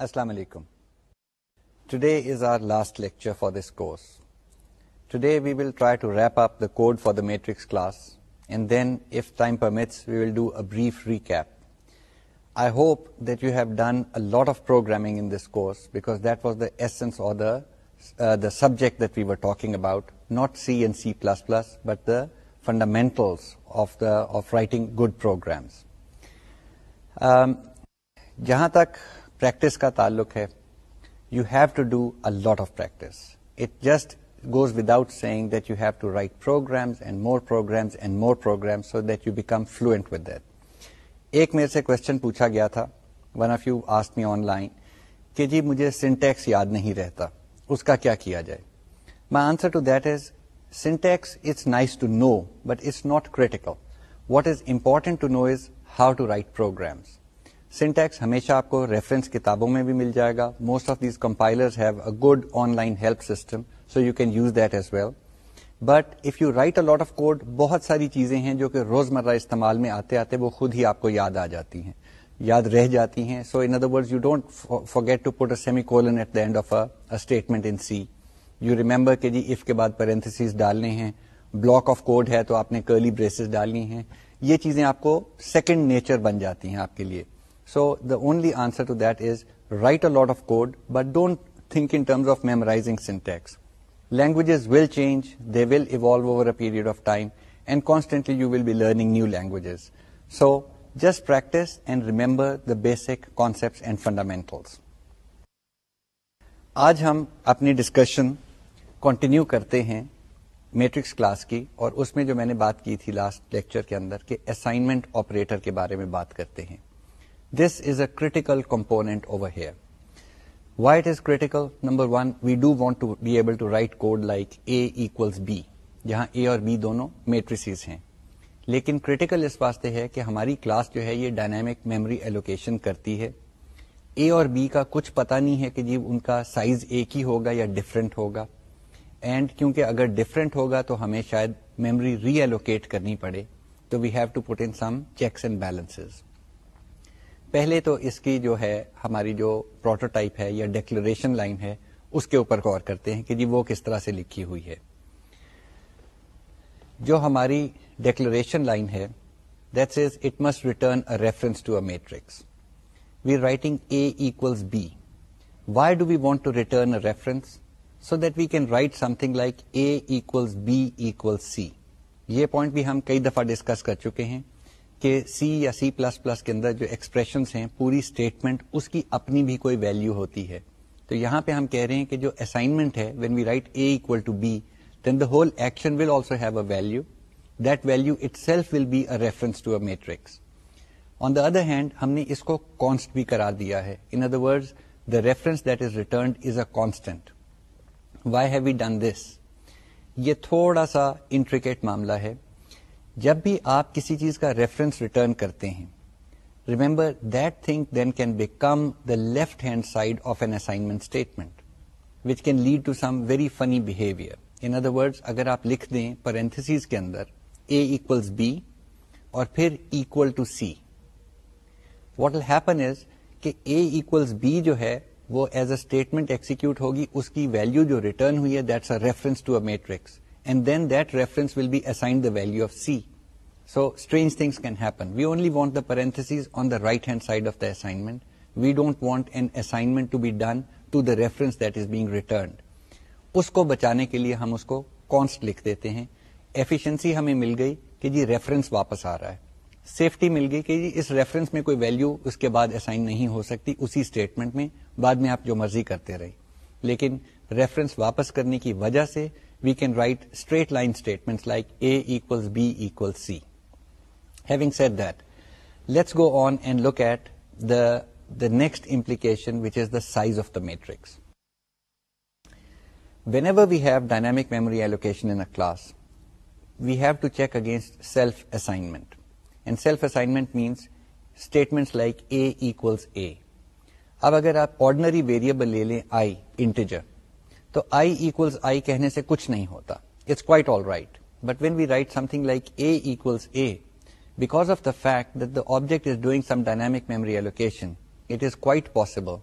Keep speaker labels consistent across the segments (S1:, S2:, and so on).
S1: Assalamu alaikum. Today is our last lecture for this course. Today we will try to wrap up the code for the matrix class and then if time permits we will do a brief recap. I hope that you have done a lot of programming in this course because that was the essence or the, uh, the subject that we were talking about, not C and C++ but the fundamentals of, the, of writing good programs. Um, जहाँ तक Practice کا تعلق ہے you have to do a lot of practice it just goes without saying that you have to write programs and more programs and more programs so that you become fluent with that. Ek mere se question poochha gya tha. One of you asked me online ke ji mujhe syntax yaad nahi rehta. Uska kya kiya jai? My answer to that is syntax it's nice to know but it's not critical. What is important to know is how to write programs. Syntax हमेशा आपको reference किताबों में भी मिल जाएगा most of these compilers have a good online help system so you can use that as well but if you write a lot of code बहुत सारी चीजें हैं जो कि रोजमर्रा इस्तेमाल में आते आते वो खुद ही आपको याद आ जाती हैं याद रह जाती हैं so in other words you don't forget to put a semicolon at the end of a statement in C you remember के जी इफ के बाद पेरेंथेसिस डालने हैं ब्लॉक ऑफ कोड है तो आपने कर्ली ब्रेसेस डालनी है ये चीजें आपको सेकेंड नेचर बन जाती हैं आपके लिए So the only answer to that is write a lot of code, but don't think in terms of memorizing syntax. Languages will change, they will evolve over a period of time, and constantly you will be learning new languages. So just practice and remember the basic concepts and fundamentals. आज हम अपनी discussion continue करते हैं matrix class की और उसमें जो मैंने बात की थी last this is a critical component over here. Why it is critical? Number one, we do want to be able to write code like A equals B, जहाँ A और B दोनों matrices हैं लेकिन क्रिटिकल इस वास्ते है कि हमारी class जो है ये डायनामिक मेमोरी एलोकेशन करती है ए और b का कुछ पता नहीं है कि जी उनका साइज एक ही होगा या डिफरेंट होगा एंड क्योंकि अगर डिफरेंट होगा तो हमें शायद मेमोरी रीएलोकेट करनी पड़े तो we have to put in some checks and balances पहले तो इसकी जो है हमारी जो प्रोटोटाइप है या डिक्लेरेशन लाइन है उसके ऊपर गौर करते हैं कि जी वो किस तरह से लिखी हुई है जो हमारी डिक्लेरेशन लाइन है that says it must return a reference to a matrix. We're writing A equals B. Why do we want to return a reference? So that we can write something like A equals B equals C. ये point भी हम कई दफा discuss कर चुके हैं कि सी या सी प्लस प्लस के अंदर जो एक्सप्रेशन हैं पूरी स्टेटमेंट उसकी अपनी भी कोई वैल्यू होती है तो यहाँ पे हम कह रहे हैं कि जो असाइनमेंट है when we write A equal to B then the whole action will also have a value that value itself will be a reference to a matrix on the other hand हमने इसको const भी करा दिया है in other words the reference that is return is a constant why have we done this ये थोड़ा सा intricate मामला है जब भी आप किसी चीज का रेफरेंस रिटर्न करते हैं remember that thing then can become the left hand side of an assignment statement which can lead to some very funny behaviour in other words अगर आप लिख दें परेंथेसिस के अंदर ए इक्वल्स बी और फिर equal to C what will happen is कि A equals B जो है वो एज अ स्टेटमेंट एक्सिक्यूट होगी उसकी वैल्यू जो रिटर्न हुई है that's a reference to a matrix and then that reference will be assigned the value of C. So strange things can happen. We only want the parentheses on the right hand side of the assignment. We don't want an assignment to be done to the reference that is being returned. उसको बचाने के लिए हम उसको const लिख देते हैं efficiency हमें मिल गई कि जी रेफरेंस वापस आ रहा है सेफ्टी मिल गई कि जी इस रेफरेंस में कोई वैल्यू उसके बाद असाइन नहीं हो सकती उसी स्टेटमेंट में बाद में आप जो मर्जी करते रहे लेकिन रेफरेंस वापस करने की वजह से we can write straight line statements like A equals B equals C. Having said that, let's go on and look at the, the next implication, which is the size of the matrix. Whenever we have dynamic memory allocation in a class, we have to check against self-assignment. And self-assignment means statements like A equals A. अब अगर आप ordinary variable ले लें आई integer तो I equals I कहने से कुछ नहीं होता it's quite all right but when we write something like A equals A because of the fact that the object is doing some dynamic memory allocation, it is quite possible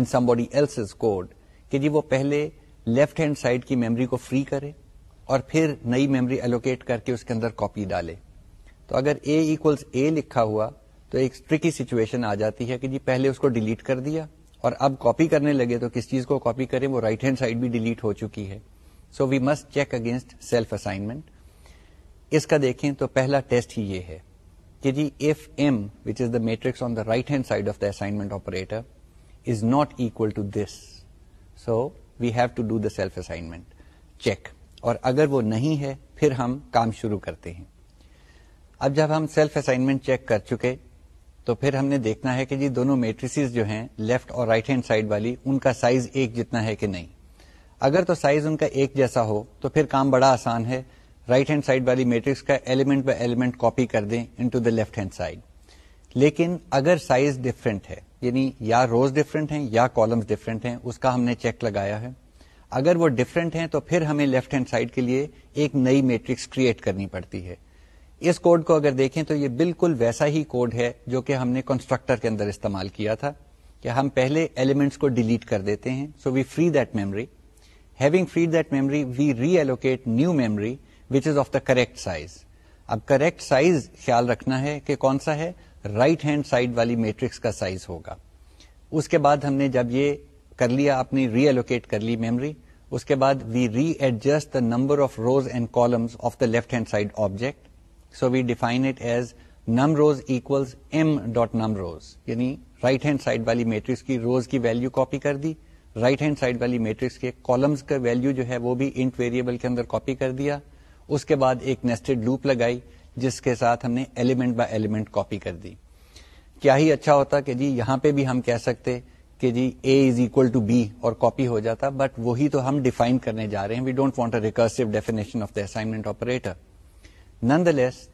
S1: in somebody else's code कि जी वो पहले left hand side की memory को free करे और फिर नई मेमोरी एलोकेट करके उसके अंदर कॉपी डाले तो अगर ए इक्वल्स ए लिखा हुआ तो एक ट्रिकी सिचुएशन आ जाती है कि जी पहले उसको डिलीट कर दिया और अब कॉपी करने लगे तो किस चीज को कॉपी करें वो राइट हैंड साइड भी डिलीट हो चुकी है so we must check against self assignment इसका देखें तो पहला टेस्ट ही ये है कि जी if M which is the matrix on the right hand side of the assignment operator is not equal to this so we have to do the self assignment check और अगर वो नहीं है फिर हम काम शुरू करते हैं अब जब हम सेल्फ असाइनमेंट चेक कर चुके तो फिर हमने देखना है कि जी दोनों मेट्रिसेस जो हैं लेफ्ट और राइट हैंड साइड वाली उनका साइज एक जितना है कि नहीं अगर तो साइज उनका एक जैसा हो तो फिर काम बड़ा आसान है राइट हैंड साइड वाली मैट्रिक्स का एलिमेंट बाय एलिमेंट कॉपी कर दें into the left hand side लेकिन अगर साइज डिफरेंट है यानी या रोज डिफरेंट हैं या कॉलम्स डिफरेंट हैं उसका हमने चेक लगाया है अगर वो डिफरेंट हैं तो फिर हमें लेफ्ट हैंड साइड के लिए एक नई मैट्रिक्स क्रिएट करनी पड़ती है इस कोड को अगर देखें तो ये बिल्कुल वैसा ही कोड है जो कि हमने कंस्ट्रक्टर के अंदर इस्तेमाल किया था कि हम पहले एलिमेंट्स को डिलीट कर देते हैं so we free that memory having free that memory we reallocate new memory which is of the correct size अब करेक्ट साइज ख्याल रखना है कि कौन सा है राइट हैंड साइड वाली मैट्रिक्स का साइज होगा उसके बाद हमने जब ये कर लिया अपनी री एलोकेट कर ली मेमोरी उसके बाद we readjust the number of rows and columns of the left hand side object so we define it as num rows equals M dot num rows यानी राइट हैंड साइड वाली matrix की rows की value copy कर दी right hand side वाली matrix के columns का value जो है वो भी इंट वेरिएबल के अंदर कॉपी कर दिया उसके बाद एक नेस्टेड लूप लगाई जिसके साथ हमने एलिमेंट बाय एलिमेंट कॉपी कर दी क्या ही अच्छा होता कि जी यहां पे भी हम कह सकते कि जी A is equal to B और कॉपी हो जाता बट वही तो हम डिफाइन करने जा रहे हैं we don't want a recursive definition of the assignment operator nonetheless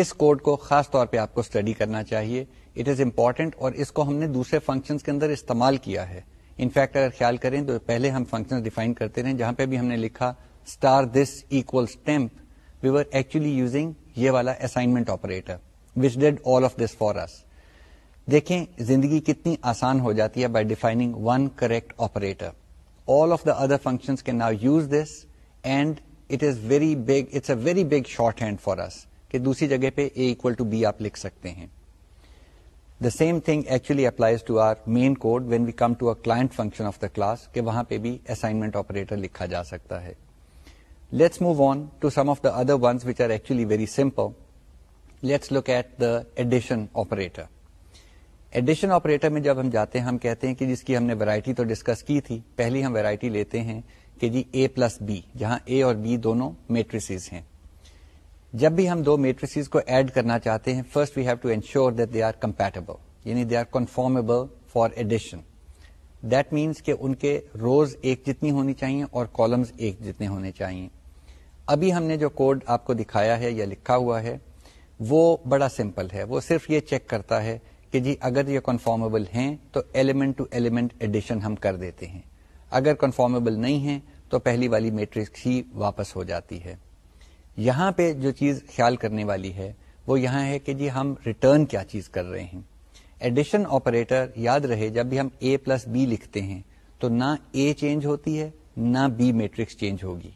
S1: इस कोड को खास तौर पे आपको स्टडी करना चाहिए इट इज इम्पॉर्टेंट और इसको हमने दूसरे फंक्शन के अंदर इस्तेमाल किया है इनफैक्ट अगर ख्याल करें तो पहले हम फंक्शन डिफाइन करते रहे जहां पे भी हमने लिखा star this equals temp we were actually using ये वाला assignment operator which did all of this for us देखें जिंदगी कितनी आसान हो जाती है by defining one correct operator all of the other function can now use this and it is very big it's a very big shorthand for us कि दूसरी जगह पे ए इक्वल टू बी आप लिख सकते हैं the same thing actually applies to our main code when we come to a client function of the class के वहां पे भी असाइनमेंट ऑपरेटर लिखा जा सकता है let's move on to some of the other ones which are actually very simple. Let's look at the addition operator. Addition operator में जब हम जाते हैं हम कहते हैं कि जिसकी हमने वैरायटी तो डिस्कस की थी पहली हम वैरायटी लेते हैं कि जी ए प्लस बी जहां ए और बी दोनों मेट्रिसेस हैं जब भी हम दो मेट्रिसेस को ऐड करना चाहते हैं first we have to ensure that they are compatible यानी they are conformable for addition that means कि उनके रोज एक जितनी होनी चाहिए और कॉलम्स एक जितने होने चाहिए अभी हमने जो कोड आपको दिखाया है या लिखा हुआ है वो बड़ा सिंपल है वो सिर्फ ये चेक करता है कि जी अगर ये कन्फॉर्मेबल हैं तो एलिमेंट टू एलिमेंट एडिशन हम कर देते हैं अगर कन्फॉर्मेबल नहीं है तो पहली वाली मैट्रिक्स ही वापस हो जाती है यहाँ पे जो चीज़ ख्याल करने वाली है वो यहाँ है कि जी हम रिटर्न क्या चीज़ कर रहे हैं एडिशन ऑपरेटर याद रहे जब भी हम ए प्लस बी लिखते हैं तो ना ए चेंज होती है ना बी मैट्रिक्स चेंज होगी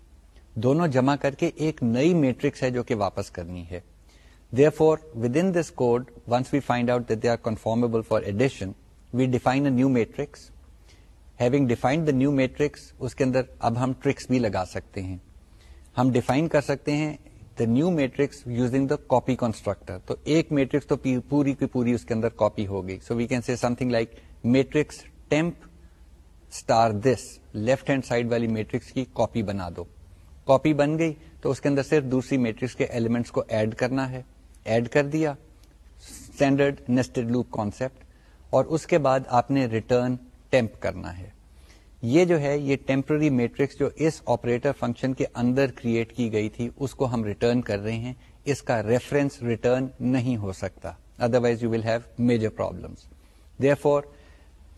S1: दोनों जमा करके एक नई मैट्रिक्स है जो कि वापस करनी है therefore within this code once we find out that they are conformable for addition we define a new matrix having defined the new matrix उसके अंदर अब हम ट्रिक्स भी लगा सकते हैं हम डिफाइन कर सकते हैं the new matrix using the copy constructor तो एक मैट्रिक्स तो पूरी की पूरी उसके अंदर कॉपी हो गई so we can say something like matrix temp star this left hand side वाली मैट्रिक्स की कॉपी बना दो कॉपी बन गई तो उसके अंदर सिर्फ दूसरी मैट्रिक्स के एलिमेंट्स को ऐड करना है ऐड कर दिया स्टैंडर्ड नेस्टेड लूप कॉन्सेप्ट और उसके बाद आपने रिटर्न टेम्प करना है ये जो है ये टेम्प्ररी मैट्रिक्स जो इस ऑपरेटर फंक्शन के अंदर क्रिएट की गई थी उसको हम रिटर्न कर रहे हैं इसका रेफरेंस रिटर्न नहीं हो सकता otherwise you will have major problems therefore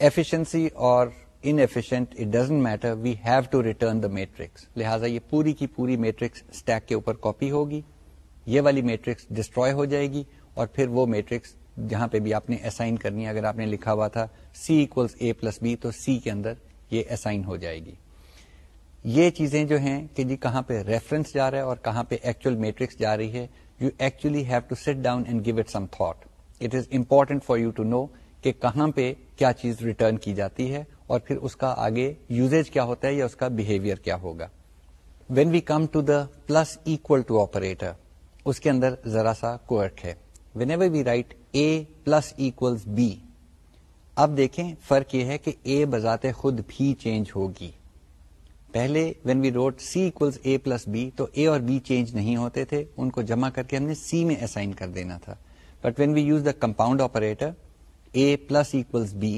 S1: efficiency और inefficient it doesn't matter we have to return the matrix लिहाजा ये पूरी की पूरी मैट्रिक्स स्टैक के ऊपर कॉपी होगी ये वाली मैट्रिक्स डिस्ट्रॉय हो जाएगी और फिर वो मैट्रिक्स जहां पे भी आपने असाइन करनी है अगर आपने लिखा हुआ था C equals A plus B तो सी के अंदर ये असाइन हो जाएगी ये चीजें जो हैं कि जी कहाँ पे रेफरेंस जा रहा है और कहाँ पे एक्चुअल मैट्रिक्स जा रही है you actually have to sit down and give it some thought it is important for you to know कि कहाँ पे क्या चीज रिटर्न की जाती है और फिर उसका आगे यूजेज क्या होता है या उसका बिहेवियर क्या होगा when we come to the plus equal to operator उसके अंदर जरा सा कोर्क है whenever we write A plus equals B अब देखें फर्क यह है कि ए बजाते खुद भी चेंज होगी पहले when we wrote C equals A plus B तो ए और बी चेंज नहीं होते थे उनको जमा करके हमने सी में असाइन कर देना था but when we use the compound operator A plus equals B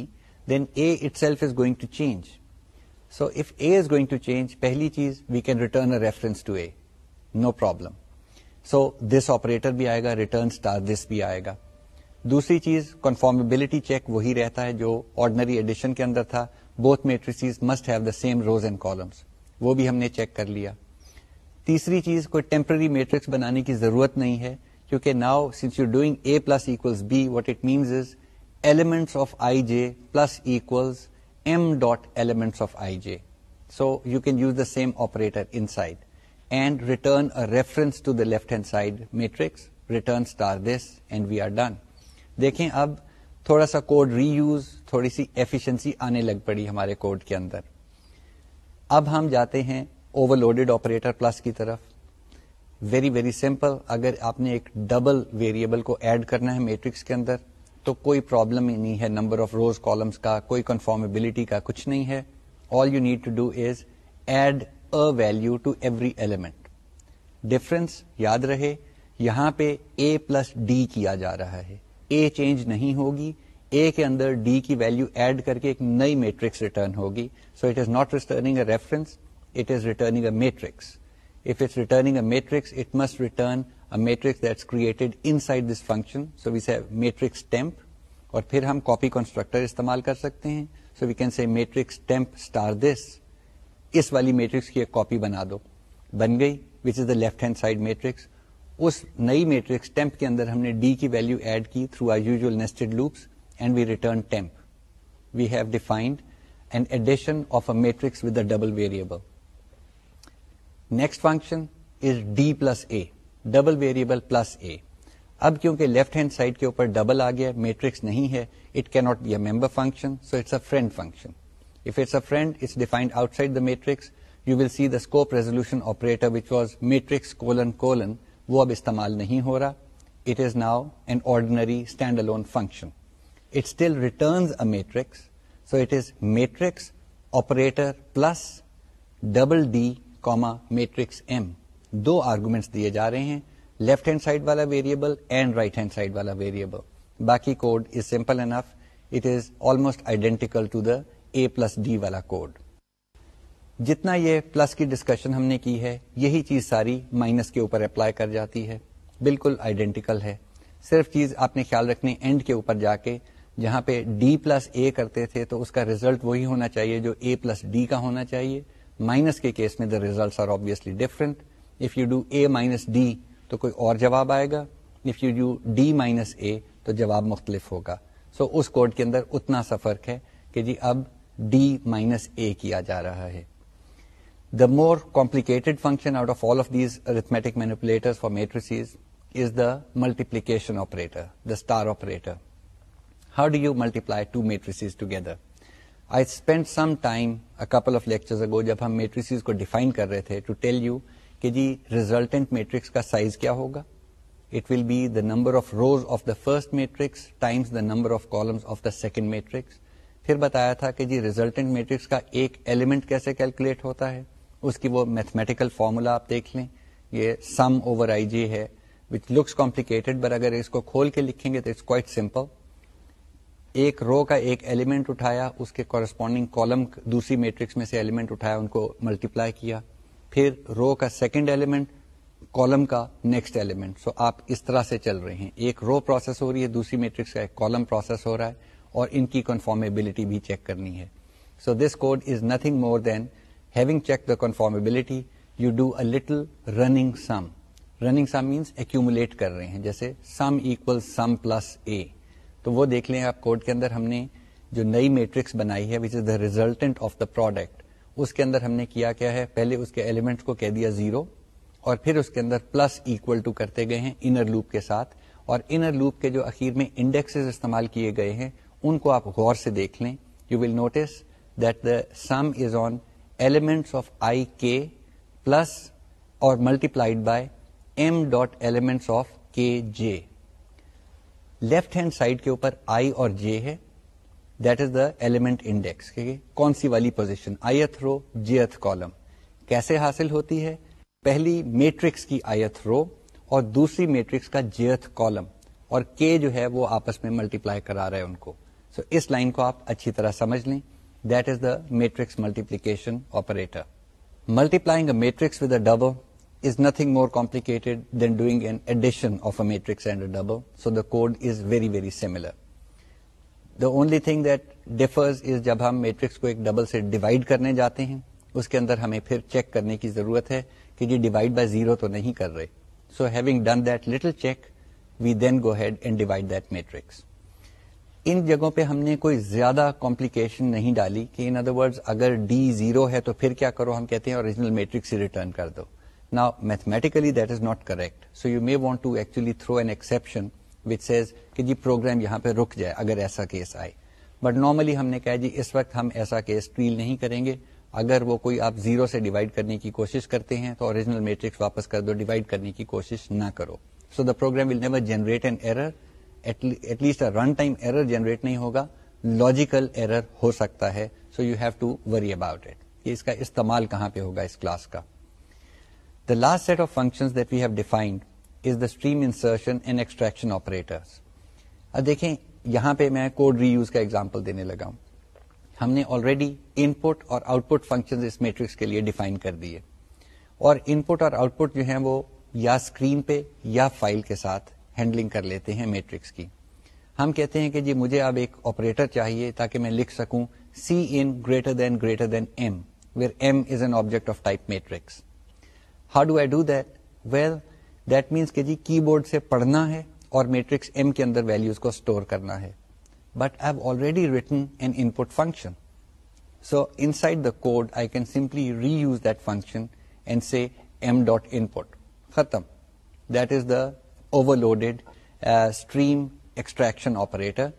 S1: then A itself is going to change so if A is going to change पहली चीज we can return a reference to A no problem so this operator भी आएगा return star this भी आएगा दूसरी चीज कन्फॉर्मेबिलिटी check वही रहता है जो ऑर्डनरी एडिशन के अंदर था both matrices must have the same rows and columns वो भी हमने चेक कर लिया तीसरी चीज कोई टेम्पररी मैट्रिक्स बनाने की जरूरत नहीं है क्योंकि now since you doing A plus equals B what it means is elements of I J plus equals M dot elements of I J so you can use the same operator inside and return a reference to the left hand side matrix return star this and we are done देखें अब थोड़ा सा code reuse थोड़ी सी efficiency आने लग पड़ी हमारे code के अंदर अब हम जाते हैं ओवरलोडेड ऑपरेटर प्लस की तरफ वेरी वेरी सिंपल अगर आपने एक डबल वेरिएबल को ऐड करना है मैट्रिक्स के अंदर तो कोई प्रॉब्लम ही नहीं है नंबर ऑफ रोज कॉलम्स का कोई कंफॉर्मेबिलिटी का कुछ नहीं है all you need to do is add a value to every element difference याद रहे यहां पे ए प्लस डी किया जा रहा है ए चेंज नहीं होगी ए के अंदर डी की वैल्यू ऐड करके एक नई मैट्रिक्स रिटर्न होगी so it is not returning a reference it is returning a matrix if it's returning a matrix, it must return a matrix that's created inside this function. So we say matrix temp. और फिर हम copy constructor इस्तेमाल कर सकते हैं so we can say matrix temp star this इस वाली matrix की एक कॉपी बना दो बन गई which is the left hand side matrix उस नई मैट्रिक्स टेम्प के अंदर हमने डी की वैल्यू ऐड की through our usual nested loops and we return temp we have defined an addition of a matrix with a double variable. Next function is d plus a, double variable plus a. अब क्योंकि left hand side के ऊपर double आ गया matrix नहीं है it cannot be a member function so it's a friend function if it's a friend it's defined outside the matrix you will see the scope resolution operator which was matrix colon colon वो अब इस्तेमाल नहीं हो रहा it is now an ordinary standalone function. It still returns a matrix. So it is matrix operator plus double D comma matrix M. दो arguments दिए जा रहे हैं लेफ्ट हैंड साइड वाला variable and right hand side वाला variable बाकी code is simple enough it is almost identical to the A plus D वाला code जितना ये प्लस की डिस्कशन हमने की है यही चीज सारी माइनस के ऊपर अप्लाई कर जाती है बिल्कुल आइडेंटिकल है सिर्फ चीज आपने ख्याल रखनी एंड के ऊपर जाके जहां पे d प्लस ए करते थे तो उसका रिजल्ट वही होना चाहिए जो a प्लस डी का होना चाहिए माइनस के केस में the result are obviously different if you do A minus D तो कोई और जवाब आएगा if you do D minus A तो जवाब मुख्तलिफ होगा सो so, उस कोड के अंदर उतना सा फर्क है कि जी अब डी माइनस ए किया जा रहा है The more complicated function out of all of these arithmetic manipulators for matrices is the multiplication operator, the star operator. How do you multiply two matrices together? I spent some time a couple of lectures ago जब हम matrices को define कर to tell you कि the resultant matrix का size क्या होगा it will be the number of rows of the first matrix times the number of columns of the second matrix फिर बताया था कि जी resultant matrix का element कैसे calculate होता है उसकी वो मैथमेटिकल फॉर्मूला आप देख लें ये सम ओवर आई जी है विच लुक्स कॉम्प्लिकेटेड पर अगर इसको खोल के लिखेंगे तो इट्स क्वाइट सिंपल एक रो का एक एलिमेंट उठाया उसके कॉरस्पॉन्डिंग कॉलम दूसरी मैट्रिक्स में से एलिमेंट उठाया उनको मल्टीप्लाई किया फिर रो का सेकंड एलिमेंट कॉलम का नेक्स्ट एलिमेंट सो आप इस तरह से चल रहे हैं एक रो प्रोसेस हो रही है दूसरी मैट्रिक्स का एक कॉलम प्रोसेस हो रहा है और इनकी कन्फॉर्मेबिलिटी भी चेक करनी है so this code is nothing more than Having checked the conformability, you do a little running sum. Running sum means accumulate कर रहे हैं जैसे सम इक्वल सम प्लस ए तो वो देख लें आप कोड के अंदर हमने जो नई मैट्रिक्स बनाई है which is the resultant of the product उसके अंदर हमने किया क्या है पहले उसके एलिमेंट्स को कह दिया जीरो और फिर उसके अंदर प्लस इक्वल टू करते गए हैं इनर लूप के साथ और इनर लूप के जो अखीर में इंडेक्सेस इस्तेमाल किए गए हैं उनको आप गौर से देख लें you will notice that the sum is on elements of ik plus or multiplied by m dot elements of kj. Left hand side के ऊपर आई और जे है that is the element index कौन सी वाली पोजीशन आयथ रो जेथ column कैसे हासिल होती है पहली मैट्रिक्स की आयथ रो और दूसरी मैट्रिक्स का जेथ कॉलम और के जो है वो आपस में मल्टीप्लाई करा रहे हैं उनको सो so, इस लाइन को आप अच्छी तरह समझ लें That is the matrix multiplication operator. Multiplying a matrix with a double is nothing more complicated than doing an addition of a matrix and a double. So the code is very, very similar. The only thing that differs is Jabham matrix को एक double say divide करने जाते हैं उसके अंदर हमें फिर check करने की ज़रूरत है कि ये divide by zero तो नहीं कर रहे. So having done that little check, we then go ahead and divide that matrix. इन जगहों पे हमने कोई ज्यादा कॉम्प्लिकेशन नहीं डाली कि इन अदर वर्ड्स अगर डी जीरो है तो फिर क्या करो हम कहते हैं ओरिजिनल मैट्रिक्स ही रिटर्न कर दो now mathematically that is not correct so you may want to actually throw an exception which says कि जी प्रोग्राम यहाँ पे रुक जाए अगर ऐसा केस आए बट नॉर्मली हमने कहा जी इस वक्त हम ऐसा केस ट्रील नहीं करेंगे अगर वो कोई आप जीरो से डिवाइड करने की कोशिश करते हैं तो ओरिजिनल मैट्रिक्स वापस कर दो डिवाइड करने की कोशिश ना करो so the program will never generate an error at least run time error generate नहीं होगा लॉजिकल एरर हो सकता है so you have to worry about it ये इसका इस्तेमाल कहाँ पे होगा इस क्लास का the last set of functions that we have defined is the stream insertion and extraction operators अब देखें यहां पे मैं कोड रीयूज का एग्जाम्पल देने लगा हूं हमने ऑलरेडी इनपुट और आउटपुट फंक्शंस इस मैट्रिक्स के लिए डिफाइन कर दिए और इनपुट और आउटपुट जो है वो या स्क्रीन पे या फाइल के साथ हैंडलिंग कर लेते हैं मैट्रिक्स की हम कहते हैं कि जी मुझे अब एक ऑपरेटर चाहिए ताकि मैं लिख सकूं cin greater than greater than M where M is an object of type matrix how do I do that well that means कि जी कीबोर्ड से पढ़ना है और मैट्रिक्स एम के अंदर वैल्यूज को स्टोर करना है but I have already written an input function So inside the code, I can simply reuse that function and say m dot input. Khatam. That is the overloaded stream extraction operator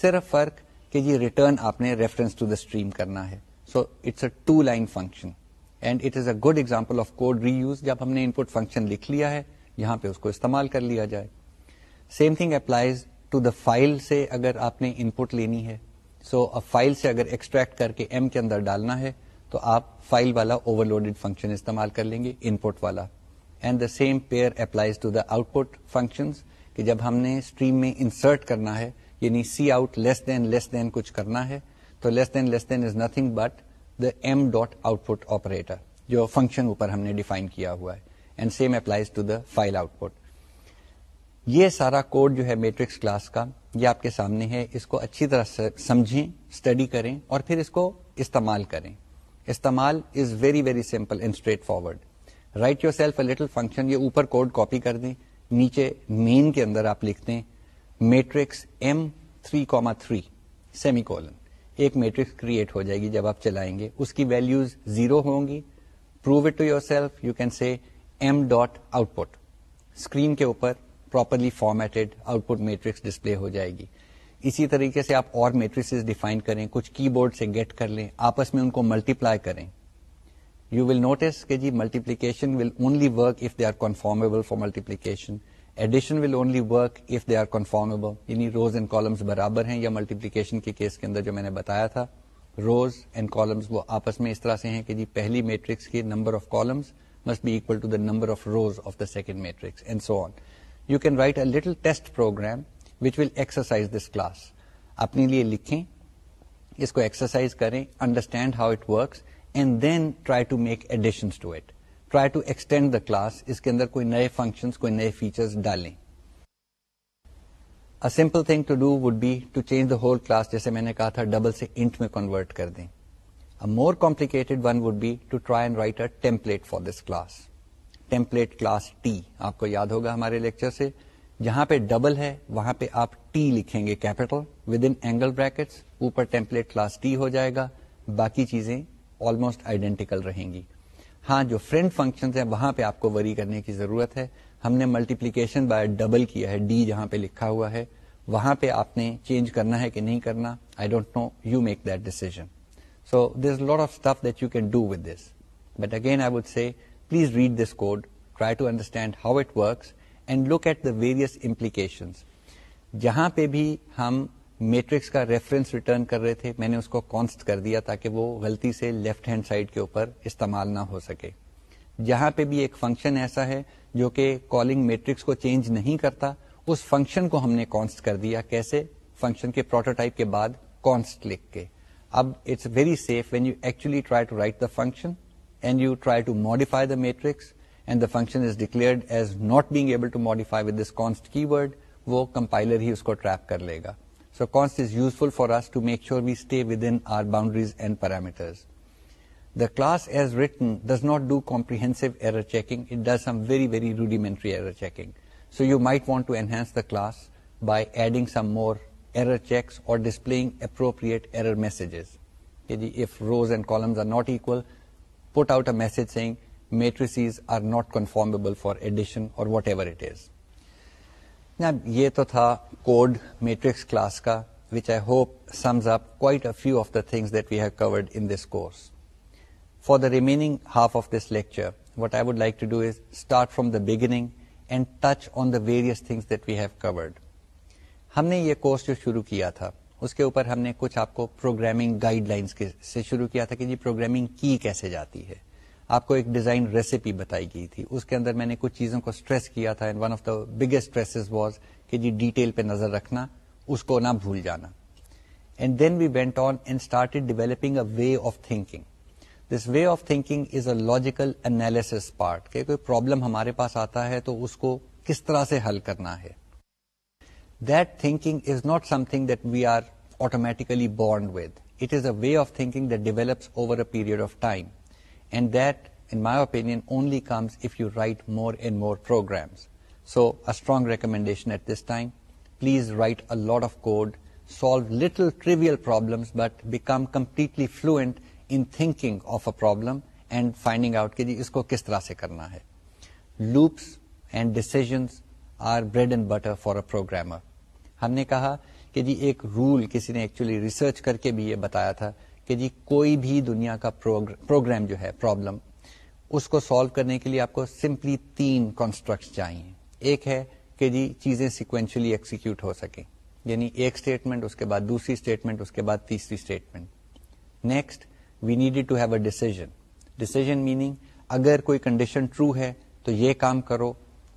S1: सिर्फ फर्क कि ये return आपने reference to the stream करना है so it's a two line function and it is a good example of code reuse जब हमने input function लिख लिया है यहां पे उसको इस्तेमाल कर लिया जाए same thing applies to the file से अगर आपने इनपुट लेनी है सो so, फाइल से अगर एक्सट्रैक्ट करके एम के अंदर डालना है तो आप फाइल वाला ओवरलोडेड फंक्शन इस्तेमाल कर लेंगे इनपुट वाला and the same pair applies to the output functions कि जब हमने स्ट्रीम में इंसर्ट करना है यानी C out less than less than कुछ करना है तो less than less than is nothing but the M dot output operator जो फंक्शन ऊपर हमने डिफाइन किया हुआ है and same applies to the file output ये सारा कोड जो है मैट्रिक्स क्लास का ये आपके सामने है इसको अच्छी तरह समझें स्टडी करें और फिर इसको इस्तेमाल करें इस्तेमाल is very very simple and straightforward write yourself a little function ये ऊपर कोड कॉपी कर दें नीचे मेन के अंदर आप लिख दें matrix M three comma three semicolon एक मैट्रिक्स क्रिएट हो जाएगी जब आप चलाएंगे उसकी वैल्यूज जीरो होंगी prove it to yourself you can say M dot output screen के ऊपर properly formatted output matrix display हो जाएगी इसी तरीके से आप और मैट्रिसेस डिफाइन करें कुछ कीबोर्ड से गेट कर लें आपस में उनको मल्टीप्लाई करें you will notice कि multiplication will only work if they are conformable for multiplication. Addition will only work if they are conformable. यानी rows and columns बराबर हैं या multiplication के केस के अंदर जो मैंने बताया rows and columns वो आपस में इस तरह से हैं कि जी पहली matrix must be equal to the number of rows of the second matrix and so on. You can write a little test program which will exercise this class. अपने लिए लिखें इसको exercise करें understand how it works and then try to make additions to it. Try to extend the class, इसके अंदर कोई नए functions, कोई नए features dali. A simple thing to do would be to change the whole class, जैसे मैंने कहा double से int में convert कर A more complicated one would be to try and write a template for this class. Template class T, आपको याद होगा हमारे लेक्चर से, जहां पे डबल है वहां पे आप टी लिखेंगे capital within angle brackets ऊपर टेम्पलेट क्लास टी हो जाएगा बाकी ऑलमोस्ट आइडेंटिकल रहेंगी हाँ जो फ्रेंड फंक्शन है वहां पे आपको वरी करने की जरूरत है हमने मल्टीप्लीकेशन बाय डबल किया है डी जहां पे लिखा हुआ है वहां पे आपने चेंज करना है कि नहीं करना I don't know you make that decision so this lot of stuff that you can do with this but again I would say please read this code try to understand how it works and look at the various implication जहां पे भी हम matrix का reference return कर रहे थे मैंने उसको कॉन्स्ट कर दिया ताकि वो गलती से लेफ्ट हैंड साइड के ऊपर इस्तेमाल ना हो सके जहां पे भी एक फंक्शन ऐसा है जो कि कॉलिंग मैट्रिक्स को चेंज नहीं करता उस फंक्शन को हमने कॉन्स्ट कर दिया कैसे फंक्शन के प्रोटोटाइप के बाद कॉन्स्ट लिख के अब it's very safe when you actually try to write the function and you try to modify the matrix and the function is declared as not being able to modify with this const keyword वो compiler ही उसको trap कर लेगा So const is useful for us to make sure we stay within our boundaries and parameters. The class as written does not do comprehensive error checking. It does some very, very rudimentary error checking. So you might want to enhance the class by adding some more error checks or displaying appropriate error messages. If rows and columns are not equal, put out a message saying matrices are not conformable for addition or whatever it is. Now, ये तो था code matrix class का, which I hope sums up quite a few of the things that we have covered in this course. For the remaining half of this lecture, what I would like to do is start from the beginning and touch on the various things that we have covered. हमने ये course जो शुरू किया था उसके ऊपर हमने कुछ आपको प्रोग्रामिंग गाइडलाइंस से शुरू किया था कि जी प्रोग्रामिंग की कैसे जाती है आपको एक डिजाइन रेसिपी बताई गई थी उसके अंदर मैंने कुछ चीजों को स्ट्रेस किया था and one of the biggest stresses was कि जी डिटेल पे नजर रखना उसको ना भूल जाना and then we went on and started developing a way of thinking this way of thinking is a logical analysis part के कोई प्रॉब्लम हमारे पास आता है तो उसको किस तरह से हल करना है that thinking is not something that we are automatically born with it is a way of thinking that develops over a period of time And that, in my opinion, only comes if you write more and more programs. So a strong recommendation at this time, please write a lot of code, solve little trivial problems, but become completely fluent in thinking of a problem and finding out कि इसको किस तरह से करना है. Loops and decisions are bread and butter for a programmer. हमने कहा कि एक रूल किसी ने एक्चुअली रिसर्च करके भी ये बताया था कि जी कोई भी दुनिया का प्रोग्राम जो है प्रॉब्लम उसको सॉल्व करने के लिए आपको सिंपली तीन कॉन्स्ट्रक्ट चाहिए एक है कि जी चीजें सिक्वेंशली एक्सिक्यूट हो सके यानी एक स्टेटमेंट उसके बाद दूसरी स्टेटमेंट उसके बाद तीसरी statement next we needed to have a decision decision meaning अगर कोई कंडीशन ट्रू है तो ये काम करो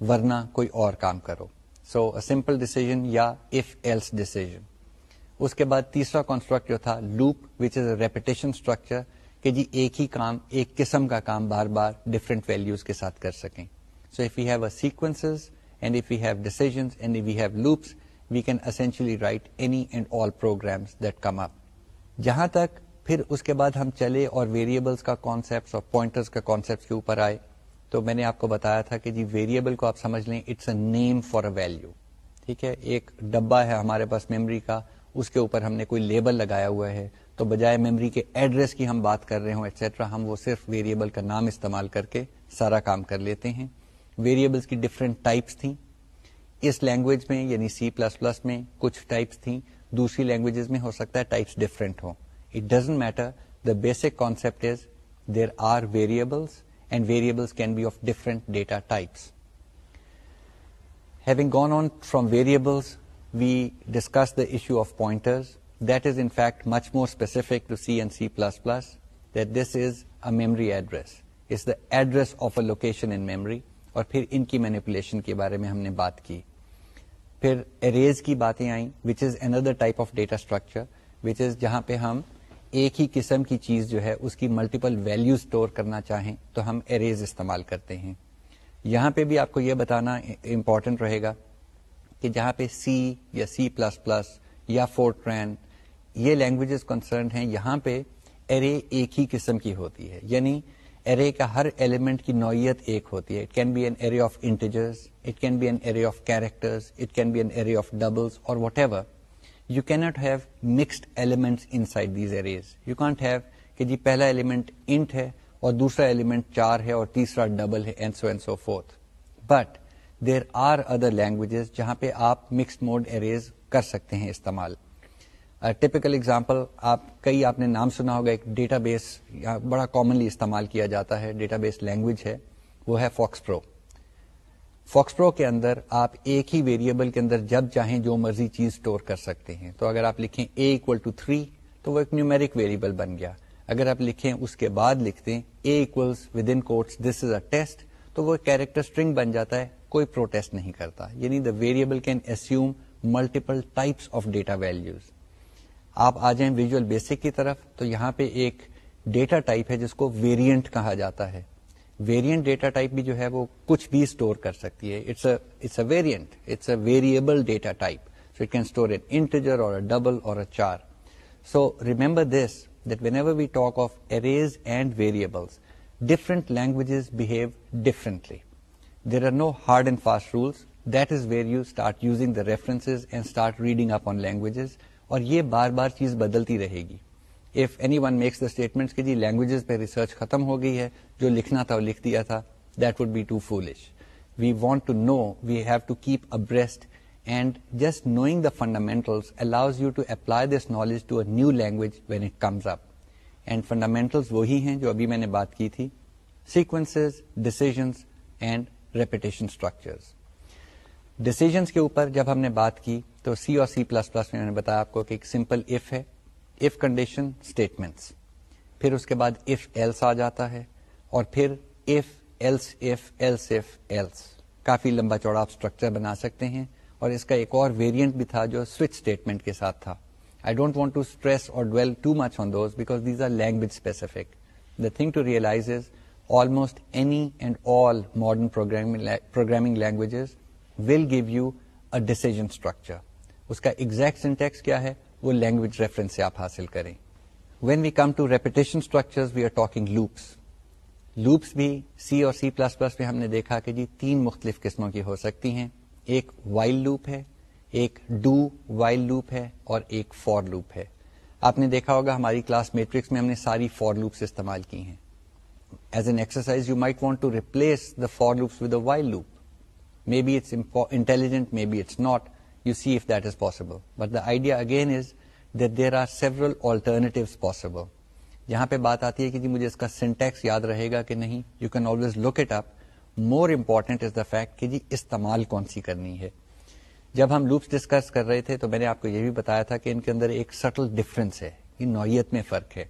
S1: वरना कोई और काम करो सो अ सिंपल डिसीजन या इफ एल्स डिसीजन उसके बाद तीसरा कॉन्स्ट्रक्ट जो था loop which is repetition structure कि जी एक ही काम एक किस्म का काम बार बार डिफरेंट वैल्यूज के साथ कर सकें so if you have a sequences and if you have decision and if you have loops we can essentially write any and all programs that come up जहां तक फिर उसके बाद हम चले और वेरिएबल्स का कॉन्सेप्ट और पॉइंटर्स का कॉन्सेप्ट के ऊपर आए तो मैंने आपको बताया था कि जी वेरिएबल को आप समझ लें it's a name for a value ठीक है एक डब्बा है हमारे पास मेमोरी का उसके ऊपर हमने कोई लेबल लगाया हुआ है तो बजाय मेमोरी के एड्रेस की हम बात कर रहे हों एक्सेट्रा हम वो सिर्फ वेरिएबल का नाम इस्तेमाल करके सारा काम कर लेते हैं वेरिएबल्स की डिफरेंट टाइप्स थी इस लैंग्वेज में यानी सी प्लस प्लस में कुछ टाइप्स थी दूसरी लैंग्वेजेस में हो सकता है टाइप्स डिफरेंट हो it doesn't matter the basic concept is there are variables and variables can be of different data types. Having gone on from variables, we discussed the issue of pointers. That is in fact much more specific to C and C++ that this is a memory address. It's the address of a location in memory. और फिर इनकी manipulation के बारे में हमने बात की फिर एरेज की बातें आई which is another type of data structure which is जहां पे हम एक ही किस्म की चीज जो है उसकी मल्टीपल वैल्यू स्टोर करना चाहें तो हम एरेज इस्तेमाल करते हैं यहाँ पे भी आपको यह बताना इम्पोर्टेंट रहेगा कि जहाँ पे सी या सी प्लस प्लस या फोर्ट्रैन ये लैंग्वेजेस कंसर्न हैं यहाँ पे एरे एक ही किस्म की होती है यानी एरे का हर एलिमेंट की नौीयत एक होती है it can be an array of integers it can be an array of characters it can be an array of doubles और whatever you cannot have mixed elements inside these arrays you can't have कि जी पहला element int है और दूसरा element चार है और तीसरा डबल है and so and so forth but there are other languages जहाँ पे आप मिक्सड मोड एरेज कर सकते हैं इस्तेमाल टिपिकल uh, एग्जाम्पल आप कई आपने नाम सुना होगा एक डेटाबेस बड़ा कॉमनली इस्तेमाल किया जाता है डेटाबेस लैंग्वेज है वो है फॉक्स प्रो फॉक्स प्रो के अंदर आप एक ही वेरिएबल के अंदर जब चाहें जो मर्जी चीज स्टोर कर सकते हैं तो अगर आप लिखें ए इक्वल टू थ्री तो वो एक न्यूमेरिक वेरिएबल बन गया अगर आप लिखें उसके बाद लिखते हैं A equals within quotes this is a test तो वो कैरेक्टर स्ट्रिंग बन जाता है कोई प्रोटेस्ट नहीं करता यानी the variable can assume multiple types of data values आप आ जाए विजुअल बेसिक की तरफ तो यहाँ पे एक डेटा टाइप है जिसको वेरिएंट कहा जाता है वेरिएंट डेटा टाइप भी जो है वो कुछ भी स्टोर कर सकती है it's it's a variant it's a variable data type so it can store an integer और अ डबल और अ चार So remember this that whenever we talk of arrays and variables, different languages behave differently. There are no hard and fast rules. That is where you start using the references and start reading up on languages. Or ये बार बार चीज बदलती रहेगी if any one makes the statements कि जी languages पे research खत्म हो गई है जो लिखना था वो लिख दिया था that would be too foolish we want to know, we have to keep abreast. And just knowing the fundamentals allows you to apply this knowledge to a new language when it comes up. And fundamentals वही हैं जो अभी मैंने बात की थी. Sequences, decisions, and repetition structures decision के ऊपर जब हमने बात की तो सी और सी प्लस प्लस में मैंने बताया आपको कि एक सिंपल इफ है इफ कंडीशन स्टेटमेंट्स फिर उसके बाद इफ एल्स आ जाता है और फिर if else if else if else काफी लंबा चौड़ा आप स्ट्रक्चर बना सकते हैं और इसका एक और वेरिएंट भी था जो स्विच स्टेटमेंट के साथ था I don't want to stress और dwell too much on those because these are language specific the thing to realize is almost any and all modern programming, la programming languages will give you a decision structure. उसका exact syntax क्या है वो language reference से आप हासिल करें when we come to repetition structures we are talking loops loops भी C और सी प्लस प्लस में हमने देखा कि जी तीन मुख्तलिफ किस्मों की हो सकती हैं एक वाइल लूप है एक डू वाइल लूप है और एक फॉर लूप है आपने देखा होगा हमारी क्लास मेट्रिक्स में हमने सारी फॉर लूप्स इस्तेमाल की हैं as an exercise, you might want to replace the for loops with a while loop. Maybe it's intelligent, maybe it's not. You see if that is possible. But the idea again is that there are several alternatives possible. यहाँ पे बात आती है कि जी मुझे इसका syntax याद रहेगा कि नहीं you can always look it up more important is the fact कि जी इस्तेमाल कौन सी करनी है जब हम लूप्स डिस्कस कर रहे थे तो मैंने आपको ये भी बताया था कि इनके अंदर एक सटल डिफरेंस है ये नौीयत में फर्क है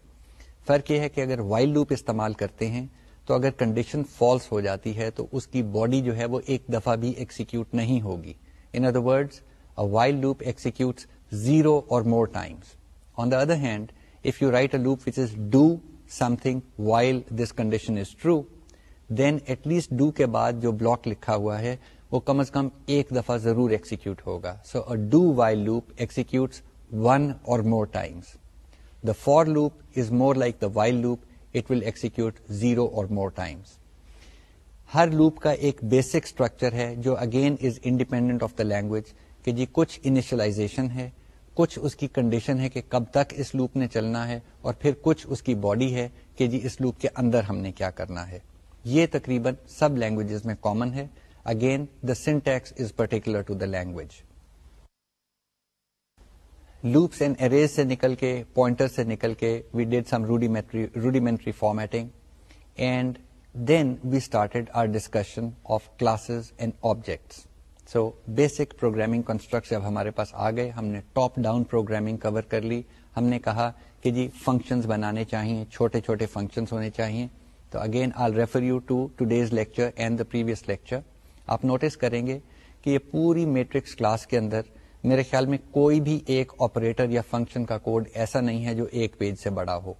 S1: फ़र्क यह है कि अगर वाइल्ड लूप इस्तेमाल करते हैं तो अगर कंडीशन फॉल्स हो जाती है तो उसकी बॉडी जो है वो एक दफ़ा भी एक्सिक्यूट नहीं होगी in other words a while loop executes zero और more times on the other hand if you write a loop which is do something while this condition is true then at least do के बाद जो block लिखा हुआ है वो कम अज कम एक दफा जरूर एक्सिक्यूट होगा so a do while loop execute one और more times The for loop is more like the while loop. It will execute zero or more times. हर लूप का एक बेसिक स्ट्रक्चर है जो again is independent of the language कि जी कुछ initialisation है कुछ उसकी कंडीशन है कि कब तक इस लूप ने चलना है और फिर कुछ उसकी बॉडी है कि जी इस लूप के अंदर हमने क्या करना है ये तकरीबन सब लैंग्वेजेस में कॉमन है again the syntax is particular to the language loops and arrays से निकल के पॉइंटर से निकल के we did some rudimentary rudimentary formatting and then we started our discussion of classes and objects so basic programming construct जब हमारे पास आ गए हमने टॉप डाउन प्रोग्रामिंग कवर कर ली हमने कहा कि जी फंक्शंस बनाने चाहिए छोटे छोटे फंक्शंस होने चाहिए तो again I refer you to today's lecture and the previous lecture आप नोटिस करेंगे कि ये पूरी मैट्रिक्स क्लास के अंदर मेरे ख्याल में कोई भी एक ऑपरेटर या फंक्शन का कोड ऐसा नहीं है जो एक पेज से बड़ा हो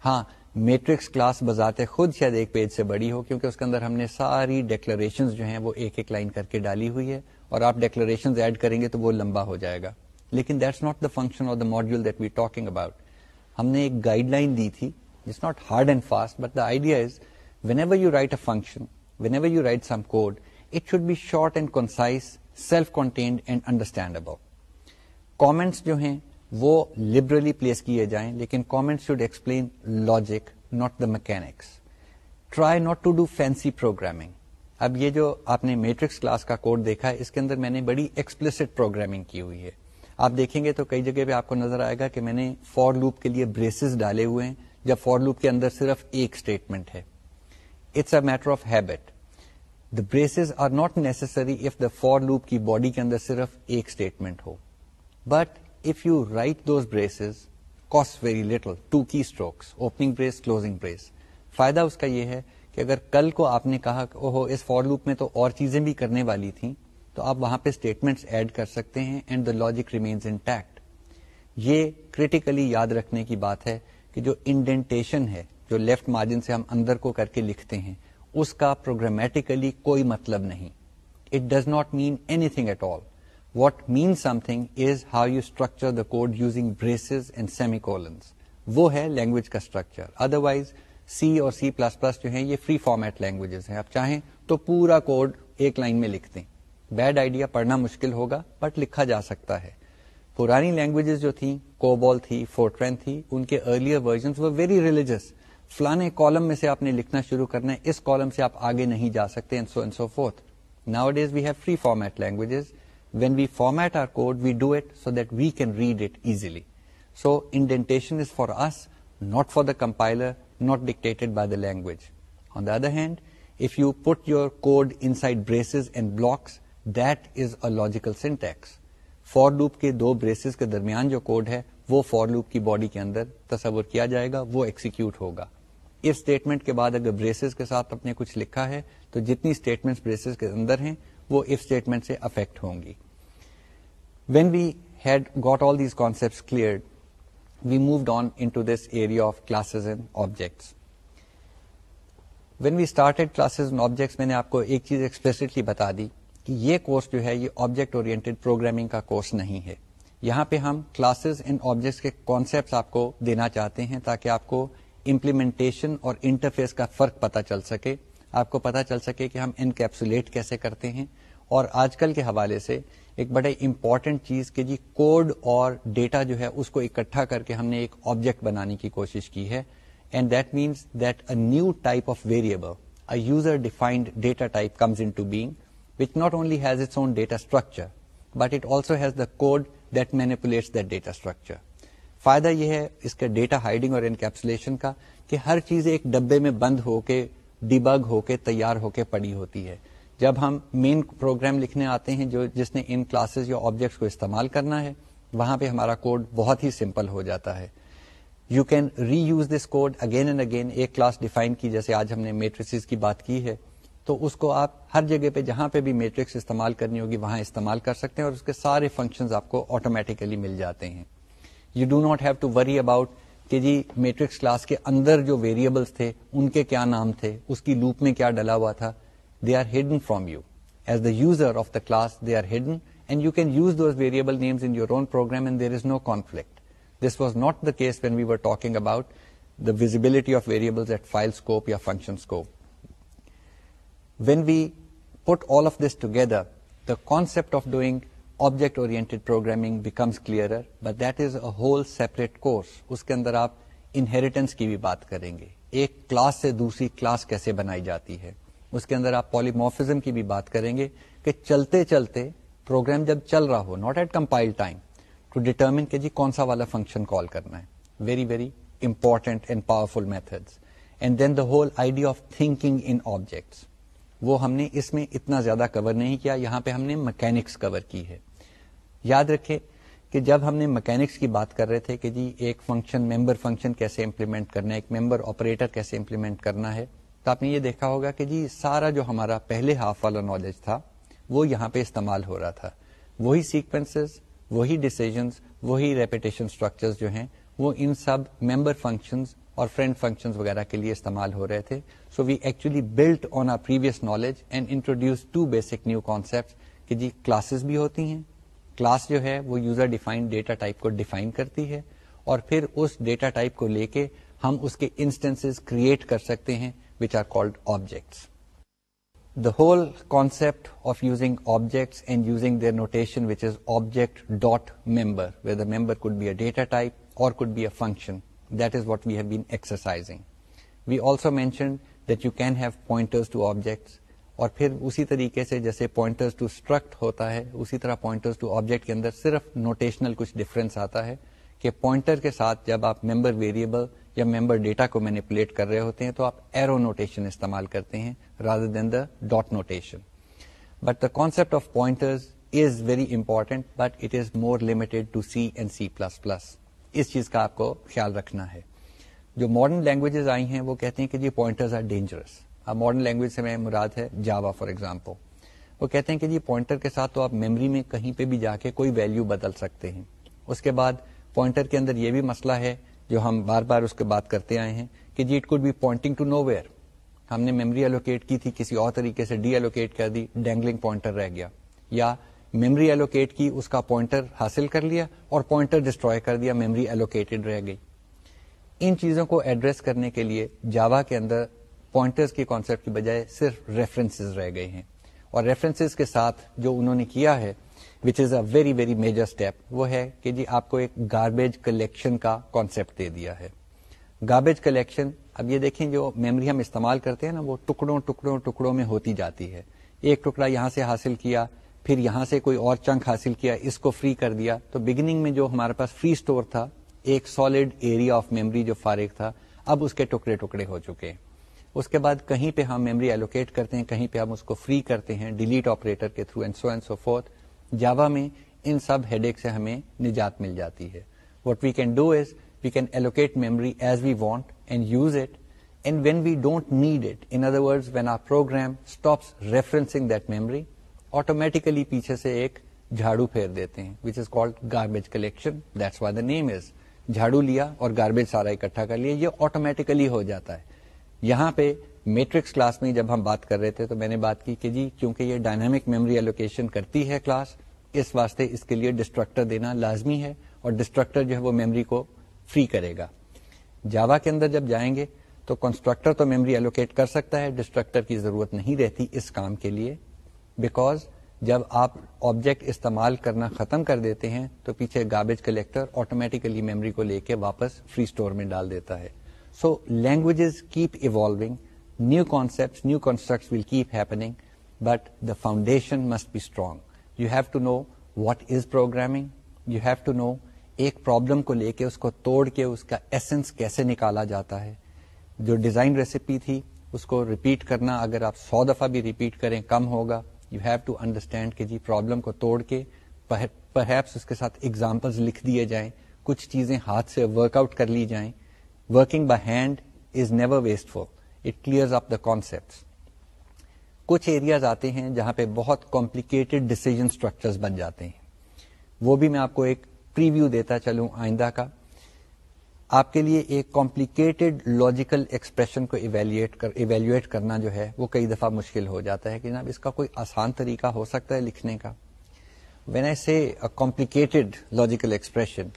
S1: हाँ मैट्रिक्स क्लास बजाते खुद शायद एक पेज से बड़ी हो क्योंकि उसके अंदर हमने सारी डेक्लरेशन जो हैं वो एक एक लाइन करके डाली हुई है और आप डेक्लरेशन ऐड करेंगे तो वो लंबा हो जाएगा लेकिन दैट्स नॉट द फंक्शन और the module that we talking about हमने एक गाइडलाइन दी थी it's not hard and fast but the idea is whenever you write a function whenever you write some code it should be short and concise self contained and understandable comments जो हैं वो liberally place किए जाएं लेकिन comments should explain logic not the mechanics try not to do fancy programming अब ये जो आपने मैट्रिक्स क्लास का कोड देखा है इसके अंदर मैंने बड़ी एक्सप्लिसिट प्रोग्रामिंग की हुई है आप देखेंगे तो कई जगह पे आपको नजर आएगा कि मैंने फॉर लूप के लिए ब्रेसेस डाले हुए हैं जब फॉर लूप के अंदर सिर्फ एक स्टेटमेंट है it's a matter of habit the braces are not necessary if the for loop की बॉडी के अंदर सिर्फ एक स्टेटमेंट हो but if you write those braces cost very little two key strokes opening brace closing brace फायदा उसका यह है कि अगर कल को आपने कहा ओहो इस फॉर लूप में तो और चीजें भी करने वाली थी तो आप वहां पे स्टेटमेंट्स ऐड कर सकते हैं and the logic remains intact ये क्रिटिकली याद रखने की बात है कि जो इंडेंटेशन है जो लेफ्ट मार्जिन से हम अंदर को करके लिखते हैं उसका प्रोग्रामेटिकली कोई मतलब नहीं it does not mean anything at all what mean something is how you structure the code using braces and semi वो है लैंग्वेज का स्ट्रक्चर अदरवाइज सी और सी प्लस प्लस जो है ये फ्री फॉर्मेट लैंग्वेजेस हैं आप चाहें तो पूरा कोड एक लाइन में लिख दें बैड आइडिया पढ़ना मुश्किल होगा बट लिखा जा सकता है पुरानी लैंग्वेजेस जो थी कोबॉल थी फोर्ट्रेन थी उनके earlier version were very religious فلانے کالم میں سے آپ نے لکھنا شروع کرنا ہے اس کالم سے آپ آگے نہیں جا سکتے and so and so forth. Nowadays we have free format languages. when we format our code, we do it so that we can read it easily. So indentation is for us, not for the compiler, not dictated by the language. On the other hand, if you put your code inside braces and blocks, that is a logical syntax. For loop के दो braces के दरमियान जो code है वो for loop की body के अंदर तस्वर किया जाएगा वो execute होगा इस स्टेटमेंट के बाद अगर ब्रेसेस के साथ आपने कुछ लिखा है तो जितनी स्टेटमेंट्स ब्रेसेस के अंदर हैं वो इफ स्टेटमेंट से अफेक्ट होंगी when we had got all these concept clear we moved on into this area of classes and objects. When we started classes and objects, मैंने आपको एक चीज एक्सप्रेसिटली बता दी कि ये कोर्स जो है ये ऑब्जेक्ट ओरिएंटेड प्रोग्रामिंग का कोर्स नहीं है यहाँ पे हम क्लासेस एंड ऑब्जेक्ट्स के कॉन्सेप्ट्स आपको देना चाहते हैं ताकि आपको इम्प्लीमेंटेशन और इंटरफेस का फर्क पता चल सके आपको पता चल सके कि हम इनकेप्सुलेट कैसे करते हैं और आजकल के हवाले से एक बड़े इंपॉर्टेंट चीज के जी कोड और डेटा जो है उसको इकट्ठा करके हमने एक ऑब्जेक्ट बनाने की कोशिश की है and that means that a new type of variable a user defined data type comes into being which not only has its own data structure, but it also has the code that manipulates that data structure. फायदा यह है इसका data hiding और encapsulation का कि हर चीज एक डब्बे में बंद होके डिबग होके तैयार होके पड़ी होती है जब हम मेन प्रोग्राम लिखने आते हैं जो जिसने इन क्लासेस या ऑब्जेक्ट्स को इस्तेमाल करना है वहां पे हमारा कोड बहुत ही सिंपल हो जाता है you can reuse this code again and again एक क्लास डिफाइन की जैसे आज हमने मेट्रिसेस की बात की है तो उसको आप हर जगह पे जहां पे भी मैट्रिक्स इस्तेमाल करनी होगी वहां इस्तेमाल कर सकते हैं और उसके सारे फंक्शंस आपको ऑटोमेटिकली मिल जाते हैं you do not have to worry about कि जी मैट्रिक्स क्लास के अंदर जो वेरिएबल्स थे उनके क्या नाम थे उसकी लूप में क्या डला हुआ था they are hidden from you as the user of the class they are hidden and you can use those variable names in your own program and there is no conflict this was not the case when we were talking about the visibility of variables at file scope or function scope. When we put all of this together, the concept of doing object oriented programming becomes clearer but that is a whole separate course उसके अंदर आप inheritance की भी बात करेंगे एक class से दूसरी क्लास कैसे बनाई जाती है उसके अंदर आप पॉलीमॉर्फिज्म की भी बात करेंगे कि चलते चलते प्रोग्राम जब चल रहा हो not at compile time to determine कि जी कौन सा वाला फंक्शन कॉल करना है very very important and powerful methods and then the whole idea of thinking in objects वो हमने इसमें इतना ज्यादा कवर नहीं किया यहाँ पे हमने मैकेनिक्स कवर की है याद रखें कि जब हमने मैकेनिक्स की बात कर रहे थे कि जी एक फंक्शन मेंबर फंक्शन कैसे इम्प्लीमेंट करना है एक मेंबर ऑपरेटर कैसे इम्प्लीमेंट करना है तो आपने ये देखा होगा कि जी सारा जो हमारा पहले हाफ वाला नॉलेज था वो यहाँ पे इस्तेमाल हो रहा था वही सीक्वेंसेस वही डिसीजंस वही रेपिटेशन स्ट्रक्चर्स जो हैं वो इन सब मेंबर फंक्शंस और फ्रेंड फंक्शंस वगैरह के लिए इस्तेमाल हो रहे थे so we actually built on our previous knowledge and introduce to basic new concept कि जी क्लासेस भी होती हैं क्लास जो है वो यूजर डिफाइंड डेटा टाइप को डिफाइन करती है और फिर उस डेटा टाइप को लेके हम उसके इंस्टेंसेस क्रिएट कर सकते हैं which are called objects the whole concept of using objects and using their notation which is object dot member where the member could be a data type और could be a function that is what we have been exercising. We also mentioned that you can have pointers to objects, और फिर उसी तरीके से जैसे pointers to struct होता है उसी तरह पॉइंटर्स टू ऑब्जेक्ट के अंदर सिर्फ नोटेशनल कुछ डिफरेंस आता है कि पॉइंटर के साथ जब आप मेंबर वेरिएबल या मेंबर डेटा को मैनिपुलेट कर रहे होते हैं तो आप एरो नोटेशन इस्तेमाल करते हैं rather than the dot notation but the concept of pointers is very important but it is more limited to C and C plus plus इस चीज का आपको ख्याल रखना है जो मॉडर्न लैंग्वेजेस आई हैं वो कहते हैं कि जी pointers are dangerous modern language से मैं मुराद है जावा फॉर एग्जाम्पल वो कहते हैं कि जी पॉइंटर के साथ तो आप मेमोरी में कहीं पे भी जाके कोई वैल्यू बदल सकते हैं उसके बाद पॉइंटर के अंदर ये भी मसला है जो हम बार बार उसके बात करते आए हैं कि जी it could be pointing to no हमने मेमोरी एलोकेट की थी किसी और तरीके से डी एलोकेट कर दी डैंगलिंग पॉइंटर रह गया या मेमोरी एलोकेट की उसका पॉइंटर हासिल कर लिया और पॉइंटर डिस्ट्रॉय कर दिया मेमोरी एलोकेटेड रह गई इन चीजों को एड्रेस करने के लिए जावा के अंदर पॉइंटर्स के कॉन्सेप्ट की बजाय सिर्फ रेफरेंसेस रह गए हैं और रेफरेंसेस के साथ जो उन्होंने किया है which is a very very major step वो है कि जी आपको एक गार्बेज कलेक्शन का कॉन्सेप्ट दे दिया है गार्बेज कलेक्शन अब ये देखें जो मेमोरी हम इस्तेमाल करते हैं ना वो टुकड़ों टुकड़ों टुकड़ों में होती जाती है एक टुकड़ा यहाँ से हासिल किया फिर यहाँ से कोई और चंक हासिल किया इसको फ्री कर दिया तो बिगिनिंग में जो हमारे पास फ्री स्टोर था एक सॉलिड एरिया ऑफ मेमोरी जो फारिग था अब उसके टुकड़े टुकड़े हो चुके हैं उसके बाद कहीं पे हम मेमोरी एलोकेट करते हैं कहीं पे हम उसको फ्री करते हैं डिलीट ऑपरेटर के through and so and so forth Java में इन सब हेडेक से हमें निजात मिल जाती है what we can do is we can allocate memory as we want and use it and when we don't need it in other words when our program stops referencing that memory automatically पीछे से एक झाड़ू फेर देते हैं which is called garbage collection that's why the name is झाड़ू लिया और गार्बेज सारा इकट्ठा कर लिया ये ऑटोमेटिकली हो जाता है यहाँ पे मैट्रिक्स क्लास में जब हम बात कर रहे थे तो मैंने बात की कि जी क्योंकि ये डायनामिक मेमोरी एलोकेशन करती है क्लास इस वास्ते इसके लिए डिस्ट्रक्टर देना लाजमी है और डिस्ट्रक्टर जो है वो मेमोरी को फ्री करेगा जावा के अंदर जब जाएंगे तो कंस्ट्रक्टर तो मेमोरी एलोकेट कर सकता है डिस्ट्रक्टर की ज़रूरत नहीं रहती इस काम के लिए बिकॉज जब आप ऑब्जेक्ट इस्तेमाल करना ख़त्म कर देते हैं तो पीछे गार्बेज कलेक्टर ऑटोमेटिकली मेमोरी को लेके वापस फ्री स्टोर में डाल देता है So languages keep evolving. New concepts, new constructs will keep happening. But the foundation must be strong. You have to know what is programming. You have to know एक problem को लेके उसको तोड़ के उसका एसेंस कैसे निकाला जाता है जो डिजाइन रेसिपी थी उसको रिपीट करना अगर आप सौ दफा भी रिपीट करें कम होगा यू हैव टू अंडरस्टैंड कि जी प्रॉब्लम को तोड़ के पर उसके साथ एग्जाम्पल्स लिख दिए जाएं कुछ चीजें हाथ से वर्कआउट कर ली जाएं working by hand is never wasteful. It clears up the concepts. कुछ areas आते हैं जहां पे बहुत complicated decision structures बन जाते हैं वो भी मैं आपको एक preview देता चलूं आइंदा का आपके लिए एक कॉम्प्लिकेटेड लॉजिकल एक्सप्रेशन को इवेल्युएट कर इवेल्युएट करना जो है वो कई दफा मुश्किल हो जाता है कि जनाब इसका कोई आसान तरीका हो सकता है लिखने का वेन आई से कॉम्प्लिकेटेड लॉजिकल एक्सप्रेशन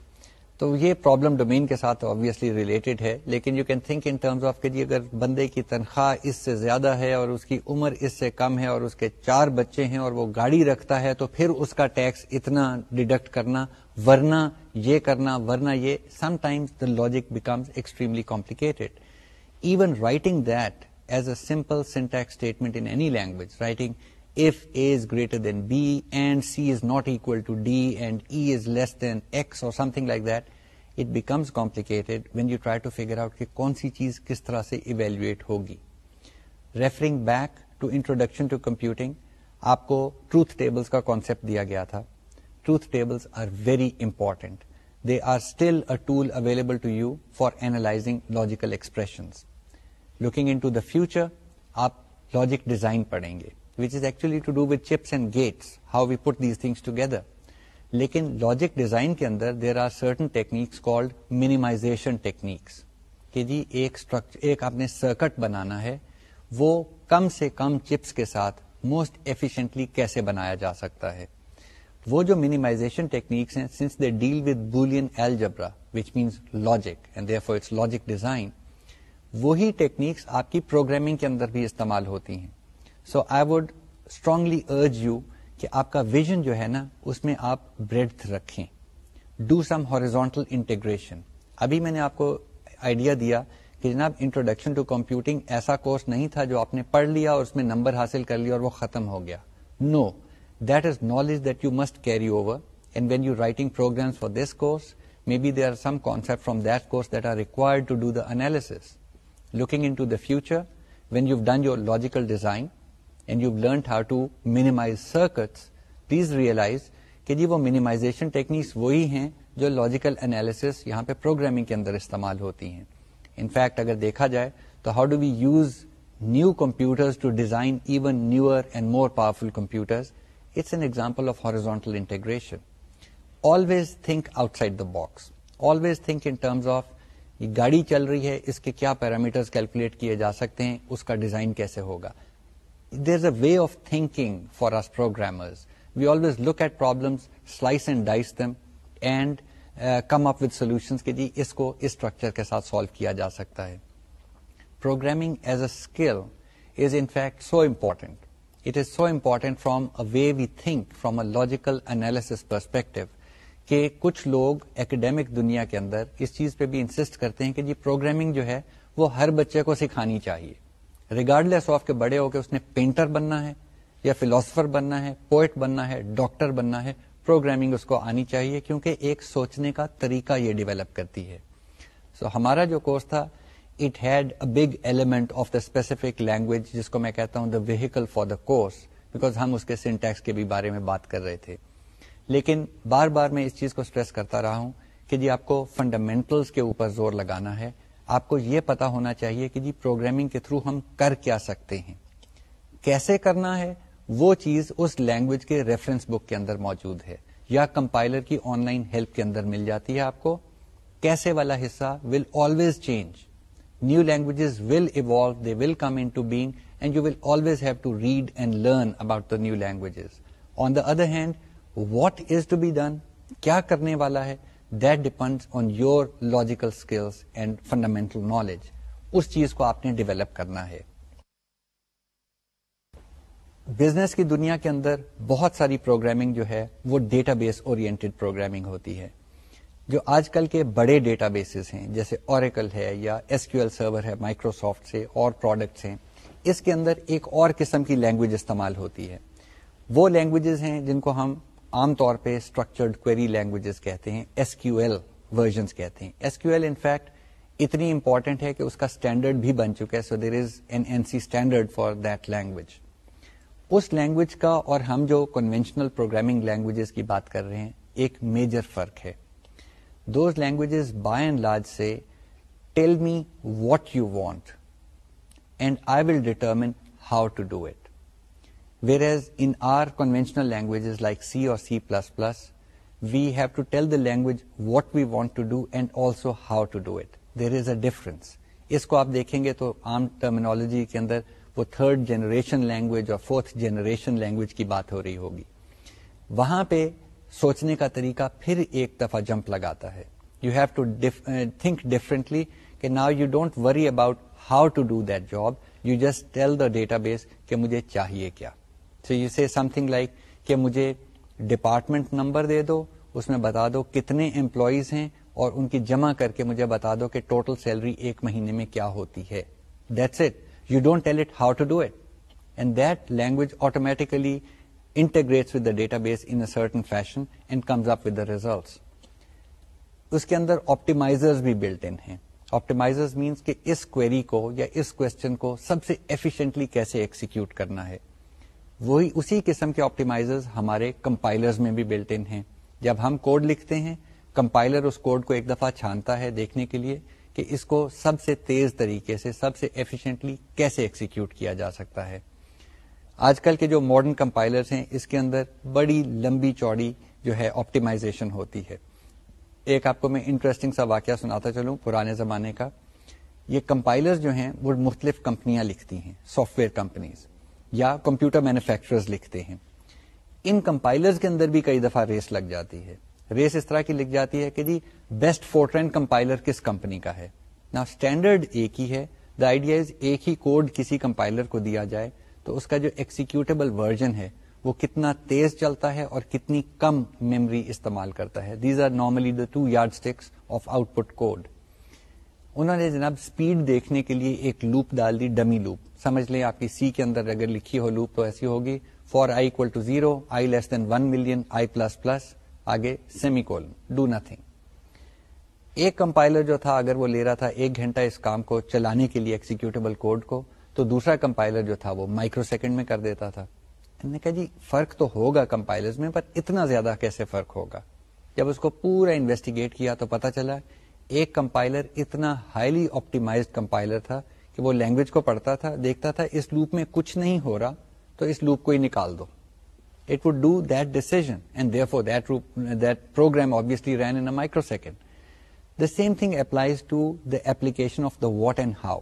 S1: तो ये प्रॉब्लम डोमेन के साथ ऑब्वियसली रिलेटेड है लेकिन you can think in terms of कि अगर बंदे की तनख्वाह इससे ज्यादा है और उसकी उम्र इससे कम है और उसके चार बच्चे हैं और वो गाड़ी रखता है तो फिर उसका टैक्स इतना डिडक्ट करना वरना ये करना वरना ये sometimes the logic becomes extremely complicated even writing that as a simple syntax statement in any language, writing if A is greater than B and C is not equal to D and E is less than X or something like that, it becomes complicated when you try to figure out कि कौन सी चीज़ किस तरह से evaluate होगी. Referring back to Introduction to Computing, आपको truth tables का concept दिया गया था. Truth tables are very important. They are still a tool available to you for analyzing logical expressions. Looking into the future, आप logic design पढ़ेंगे which is actually to do with chips and gates, how we put these things together. in logic design ke there are certain techniques called minimization techniques. Ke ji, ek structure, ek aapne circuit banana hai, wo kam se kam chips ke saath most efficiently kaise banaya ja sakta hai. Wo minimization techniques since they deal with Boolean algebra, which means logic, and therefore it's logic design, وہی techniques are کی programming کے اندر بھی so I would strongly urge you कि आपका vision जो है ना उसमें आप ब्रेड्थ रखें डू सम हॉरिजॉन्टल इंटीग्रेशन अभी मैंने आपको आइडिया दिया कि जनाब इंट्रोडक्शन टू कंप्यूटिंग ऐसा कोर्स नहीं था जो आपने पढ़ लिया और उसमें नंबर हासिल कर लिया और वो खत्म हो गया no that is knowledge that you must carry over and when you writing programs for this course maybe they are some concept from that course that are required to do the analysis looking into the future when you done your logical design and you've learned how to minimize circuits, please realize کہ جی minimization techniques وہی ہیں جو logical analysis یہاں پہ programming کے اندر استعمال ہوتی in fact اگر دیکھا جائے تو how do we use new computers to design even newer and more powerful computers it's an example of horizontal integration always think outside the box always think in terms of یہ گاڑی چل رہی ہے اس کے کیا پیرامیٹرز کیلکولیٹ کیے جا سکتے ہیں there's a way of thinking for us programmers. We always look at problems, slice and dice them, and uh, come up with solutions कि इसको इस के साथ solve किया जा सकता है. Programming as a skill is in fact so important. It is so important from a way we think, from a logical analysis perspective. कि कुछ लोग एकेडमिक दुनिया के अंदर इस चीज़ पे भी इंसिस्ट करते हैं कि जी प्रोग्रामिंग जो है वो हर बच्चे को सिखानी चाहिए रिगार्डलेस ऑफ के बड़े होके उसने पेंटर बनना है या फिलोसफर बनना है पोइट बनना है डॉक्टर बनना है प्रोग्रामिंग उसको आनी चाहिए क्योंकि एक सोचने का तरीका ये डेवलप करती है सो so, हमारा जो कोर्स था it had a big element of the specific language जिसको मैं कहता हूं the vehicle for the course because हम उसके सिंटैक्स के भी बारे में बात कर रहे थे लेकिन बार बार मैं इस चीज को स्ट्रेस करता रहा हूं कि जी आपको फंडामेंटल्स के ऊपर जोर लगाना है आपको ये पता होना चाहिए कि जी प्रोग्रामिंग के थ्रू हम कर क्या सकते हैं कैसे करना है वो चीज उस लैंग्वेज के रेफरेंस बुक के अंदर मौजूद है या कंपाइलर की ऑनलाइन हेल्प के अंदर मिल जाती है आपको कैसे वाला हिस्सा will always change new languages will evolve they will come into being and you will always have to read and learn about the new languages on the other hand what is to be done क्या करने वाला है that depends on your logical skills and fundamental knowledge उस चीज को आपने develop करना है बिजनेस की दुनिया के अंदर बहुत सारी प्रोग्रामिंग जो है वो डेटाबेस ओरिएंटेड प्रोग्रामिंग होती है जो आजकल के बड़े डेटाबेसेस हैं जैसे ओरेकल है या एसक्यूएल सर्वर है माइक्रोसॉफ्ट से और प्रोडक्ट्स हैं इसके अंदर एक और किस्म की लैंग्वेज इस्तेमाल होती है वो लैंग्वेजेस हैं जिनको हम आमतौर पे स्ट्रक्चर्ड क्वेरी लैंग्वेजेस कहते हैं एसक्यूएल वर्जन कहते हैं एसक्यूएल इनफैक्ट इतनी इंपॉर्टेंट है कि उसका स्टैंडर्ड भी बन चुका है so there is an ANSI standard for that language उस लैंग्वेज का और हम जो कन्वेंशनल प्रोग्रामिंग लैंग्वेजेस की बात कर रहे हैं एक मेजर फर्क है those languages by and large से tell me what you want and I will determine how to do it Whereas in our conventional languages like C or C++, we have to tell the language what we want to do and also how to do it. There is a difference. If you look at this, in the terminology, the third generation language or fourth generation language will be talking about. وہاں پہ سوچنے کا طریقہ پھر about دفعہ jump لگاتا ہے you have to think differently کہ now you don't worry about how to do that job you just tell the database کہ مجھے چاہیے کیا so you say something like कि मुझे डिपार्टमेंट नंबर दे दो उसमें बता दो कितने एम्प्लॉयज हैं और उनकी जमा करके मुझे बता दो कि टोटल सैलरी एक महीने में क्या होती है that's it you don't tell it how to do it and that language automatically integrates with the database in a certain fashion and comes up with the results. उसके अंदर ऑप्टिमाइजर्स भी built in हैं optimisers means कि इस query को या इस question को सबसे एफिशिएंटली कैसे एग्जीक्यूट करना है वही उसी किस्म के ऑप्टिमाइजर्स हमारे कंपाइलर्स में भी बिल्ट इन हैं जब हम कोड लिखते हैं कंपाइलर उस कोड को एक दफा छानता है देखने के लिए कि इसको सबसे तेज तरीके से सबसे एफिशिएंटली कैसे एक्सिक्यूट किया जा सकता है आजकल के जो मॉडर्न कंपाइलर्स हैं इसके अंदर बड़ी लंबी चौड़ी जो है ऑप्टिमाइजेशन होती है एक आपको मैं इंटरेस्टिंग सा वाक्य सुनाता चलूँ पुराने ज़माने का ये कंपाइलर्स जो हैं वो मुख्तलिफ कंपनियां लिखती हैं सॉफ्टवेयर कंपनीज या कंप्यूटर मैन्युफैक्चरर्स लिखते हैं इन कंपाइलर्स के अंदर भी कई दफा रेस लग जाती है रेस इस तरह की लिख जाती है कि जी बेस्ट फोर्ट्रेन कंपाइलर किस कंपनी का है ना स्टैंडर्ड एक ही है द आइडिया इज एक ही कोड किसी कंपाइलर को दिया जाए तो उसका जो एक्सिक्यूटेबल वर्जन है वो कितना तेज चलता है और कितनी कम मेमोरी इस्तेमाल करता है these are normally the two yardsticks of output code उन्होंने जनाब स्पीड देखने के लिए एक लूप डाल दी डमी लूप समझ लें आपकी सी के अंदर अगर लिखी हो लूप तो ऐसी होगी for I equal to zero I less than one million I plus plus आगे सेमी कोलन डू नथिंग एक कंपाइलर जो था अगर वो ले रहा था एक घंटा इस काम को चलाने के लिए एक्सिक्यूटेबल कोड को तो दूसरा कंपाइलर जो था वो माइक्रोसेकंड में कर देता था मैंने कहा जी फर्क तो होगा कंपाइलर्स में पर इतना ज्यादा कैसे फर्क होगा जब उसको पूरा इन्वेस्टिगेट किया तो पता चला एक कंपाइलर इतना हाईली ऑप्टिमाइज्ड कंपाइलर था कि वो लैंग्वेज को पढ़ता था देखता था इस लूप में कुछ नहीं हो रहा तो इस लूप को ही निकाल दो it would do that decision and therefore that that program obviously ran in a microsecond the same thing applies to the application of the what and how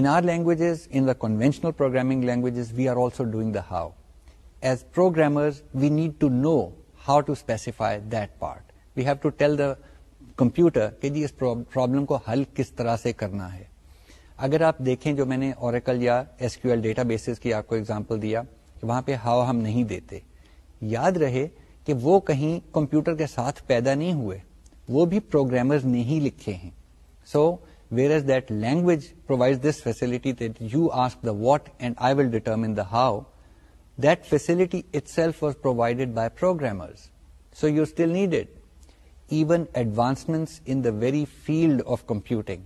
S1: in our languages in the conventional programming languages we are also doing the how as programmers we need to know how to specify that part we have to tell the computer कि जी इस problem को हल किस तरह से करना है अगर आप देखें जो मैंने ओरेकल या एसक्यूएल डेटाबेसेस की आपको एग्जांपल दिया कि वहां पे हाव हम नहीं देते याद रहे कि वो कहीं कंप्यूटर के साथ पैदा नहीं हुए वो भी प्रोग्रामर्स ने ही लिखे हैं so whereas that language provide this facility that you ask the what and I will determine the how that facility itself was provided by programmers so you still needed even advancements in the very field of computing.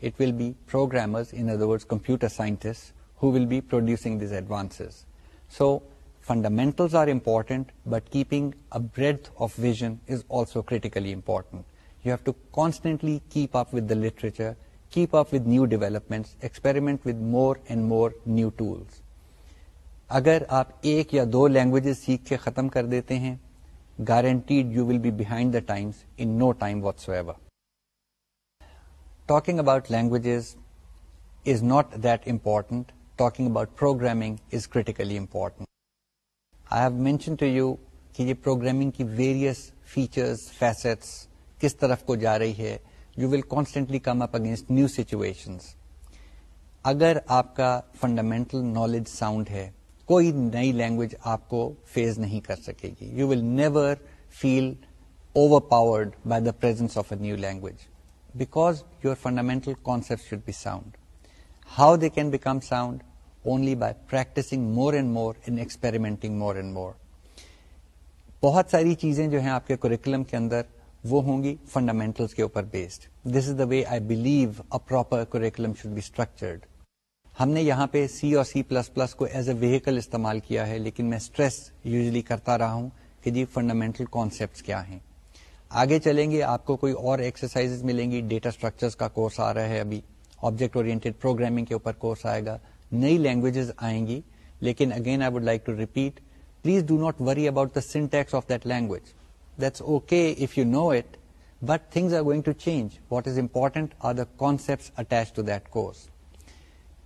S1: It will be programmers, in other words, computer scientists, who will be producing these advances. So fundamentals are important, but keeping a breadth of vision is also critically important. You have to constantly keep up with the literature, keep up with new developments, experiment with more and more new tools. अगर आप एक या दो languages सीख के ख़त्म कर देते हैं guaranteed you will be behind the times in no time whatsoever. Talking about languages is not that important. Talking about programming is critically important. I have mentioned to you that ये programming various features, facets, किस तरफ को जा रही है you will constantly come up against new situations अगर आपका fundamental knowledge sound है कोई नई लैंग्वेज आपको फेज नहीं कर सकेगी you will never feel overpowered by the presence of a new language because your fundamental concepts should be sound. How they can become sound? Only by practicing more and more and experimenting more and more. बहुत सारी चीजें जो हैं आपके curriculum के अंदर वो होंगी फंडामेंटल्स के ऊपर based this is the way I believe a proper curriculum should be structured हमने यहाँ पे सी और सी प्लस प्लस को एज ए व्हीकल इस्तेमाल किया है लेकिन मैं स्ट्रेस यूजली करता रहा हूँ कि जी फंडामेंटल कॉन्सेप्ट क्या हैं आगे चलेंगे आपको कोई और एक्सरसाइजेज मिलेंगी डेटा स्ट्रक्चर्स का कोर्स आ रहा है अभी ऑब्जेक्ट ओरिएंटेड प्रोग्रामिंग के ऊपर कोर्स आएगा नई लैंग्वेजेस आएंगी लेकिन again I would like to repeat please do not worry about the syntax of that language that's okay if you know it, but things are going to change. What is important are the concepts attached to that course.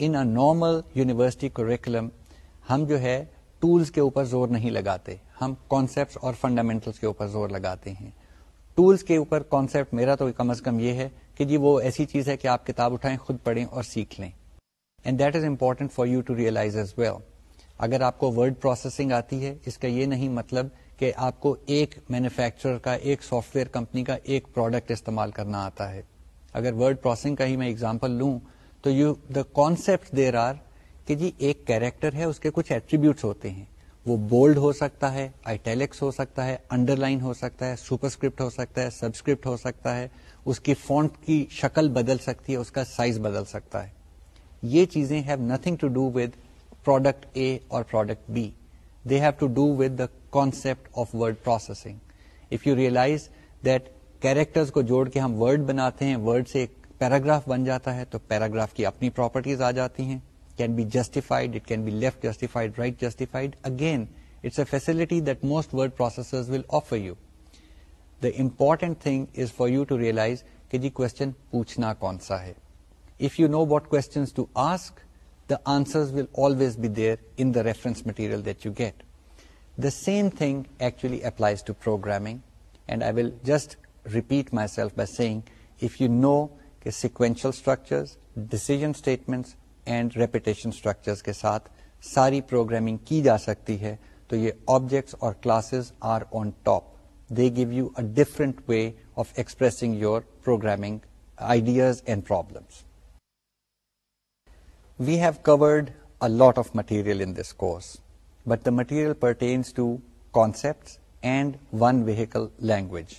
S1: In a normal university curriculum हम जो है tools के ऊपर जोर नहीं लगाते हम concept और फंडामेंटल्स के ऊपर जोर लगाते हैं टूल्स के ऊपर कॉन्सेप्ट मेरा तो कम अज कम ये है कि जी वो ऐसी चीज है कि आप किताब उठाएं खुद पढ़ें और सीख लें and that is important for you to realise as well अगर आपको वर्ड प्रोसेसिंग आती है इसका ये नहीं मतलब कि आपको एक मैन्युफैक्चरर का एक सॉफ्टवेयर कंपनी का एक प्रोडक्ट इस्तेमाल करना आता है अगर वर्ड प्रोसेसिंग का ही मैं एग्जाम्पल लूँ तो you the concept there are कि जी एक कैरेक्टर है उसके कुछ एट्रीब्यूट्स होते हैं वो बोल्ड हो सकता है आइटेलिक्स हो सकता है अंडरलाइन हो सकता है सुपरस्क्रिप्ट हो सकता है सबस्क्रिप्ट हो सकता है उसकी फॉन्ट की शक्ल बदल सकती है उसका साइज बदल सकता है ये चीजें have nothing to do with product A और product B they have to do with the concept of word processing if you realise that characters को जोड़ के हम वर्ड बनाते हैं वर्ड से एक पैराग्राफ बन जाता है तो पैराग्राफ की अपनी प्रॉपर्टीज आ जाती हैं can be justified it can be left justified right justified again it's a facility that most word processors will offer you the important thing is for you to realise कि जी question पूछना कौन सा है if you know what question to ask the answers will always be there in the reference material that you get. The same thing actually applies to programming and I will just repeat myself by saying if you know कि sequential structures decision statements and repetition structures के साथ सारी programming की जा सकती है तो ये ऑब्जेक्ट्स और classes are on top they give you a different way of expressing your programming ideas and problems. We have covered a lot of material in this course, but the material pertains to concepts and one vehicle language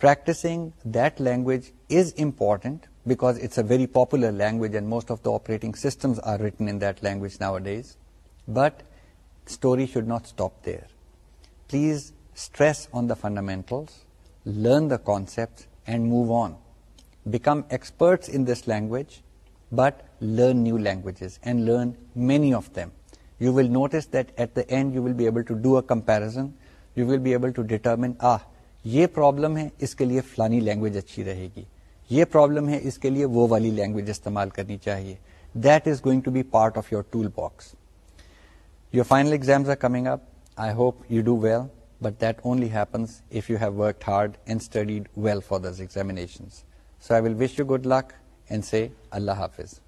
S1: practicing that language is important because it's a very popular language and most of the operating systems are written in that language nowadays. But story should not stop there. Please stress on the fundamentals, learn the concepts, and move on. Become experts in this language, but learn new languages and learn many of them. You will notice that at the end you will be able to do a comparison. You will be able to determine, ah, ये problem है इसके लिए फलानी language अच्छी रहेगी ये problem है इसके लिए वो वाली लैंग्वेज इस्तेमाल करनी चाहिए that is going to be part of your toolbox your final exams are coming up I hope you do well but that only happens if you have worked hard and studied well for those examinations. So I will wish you good luck and say Allah Hafiz.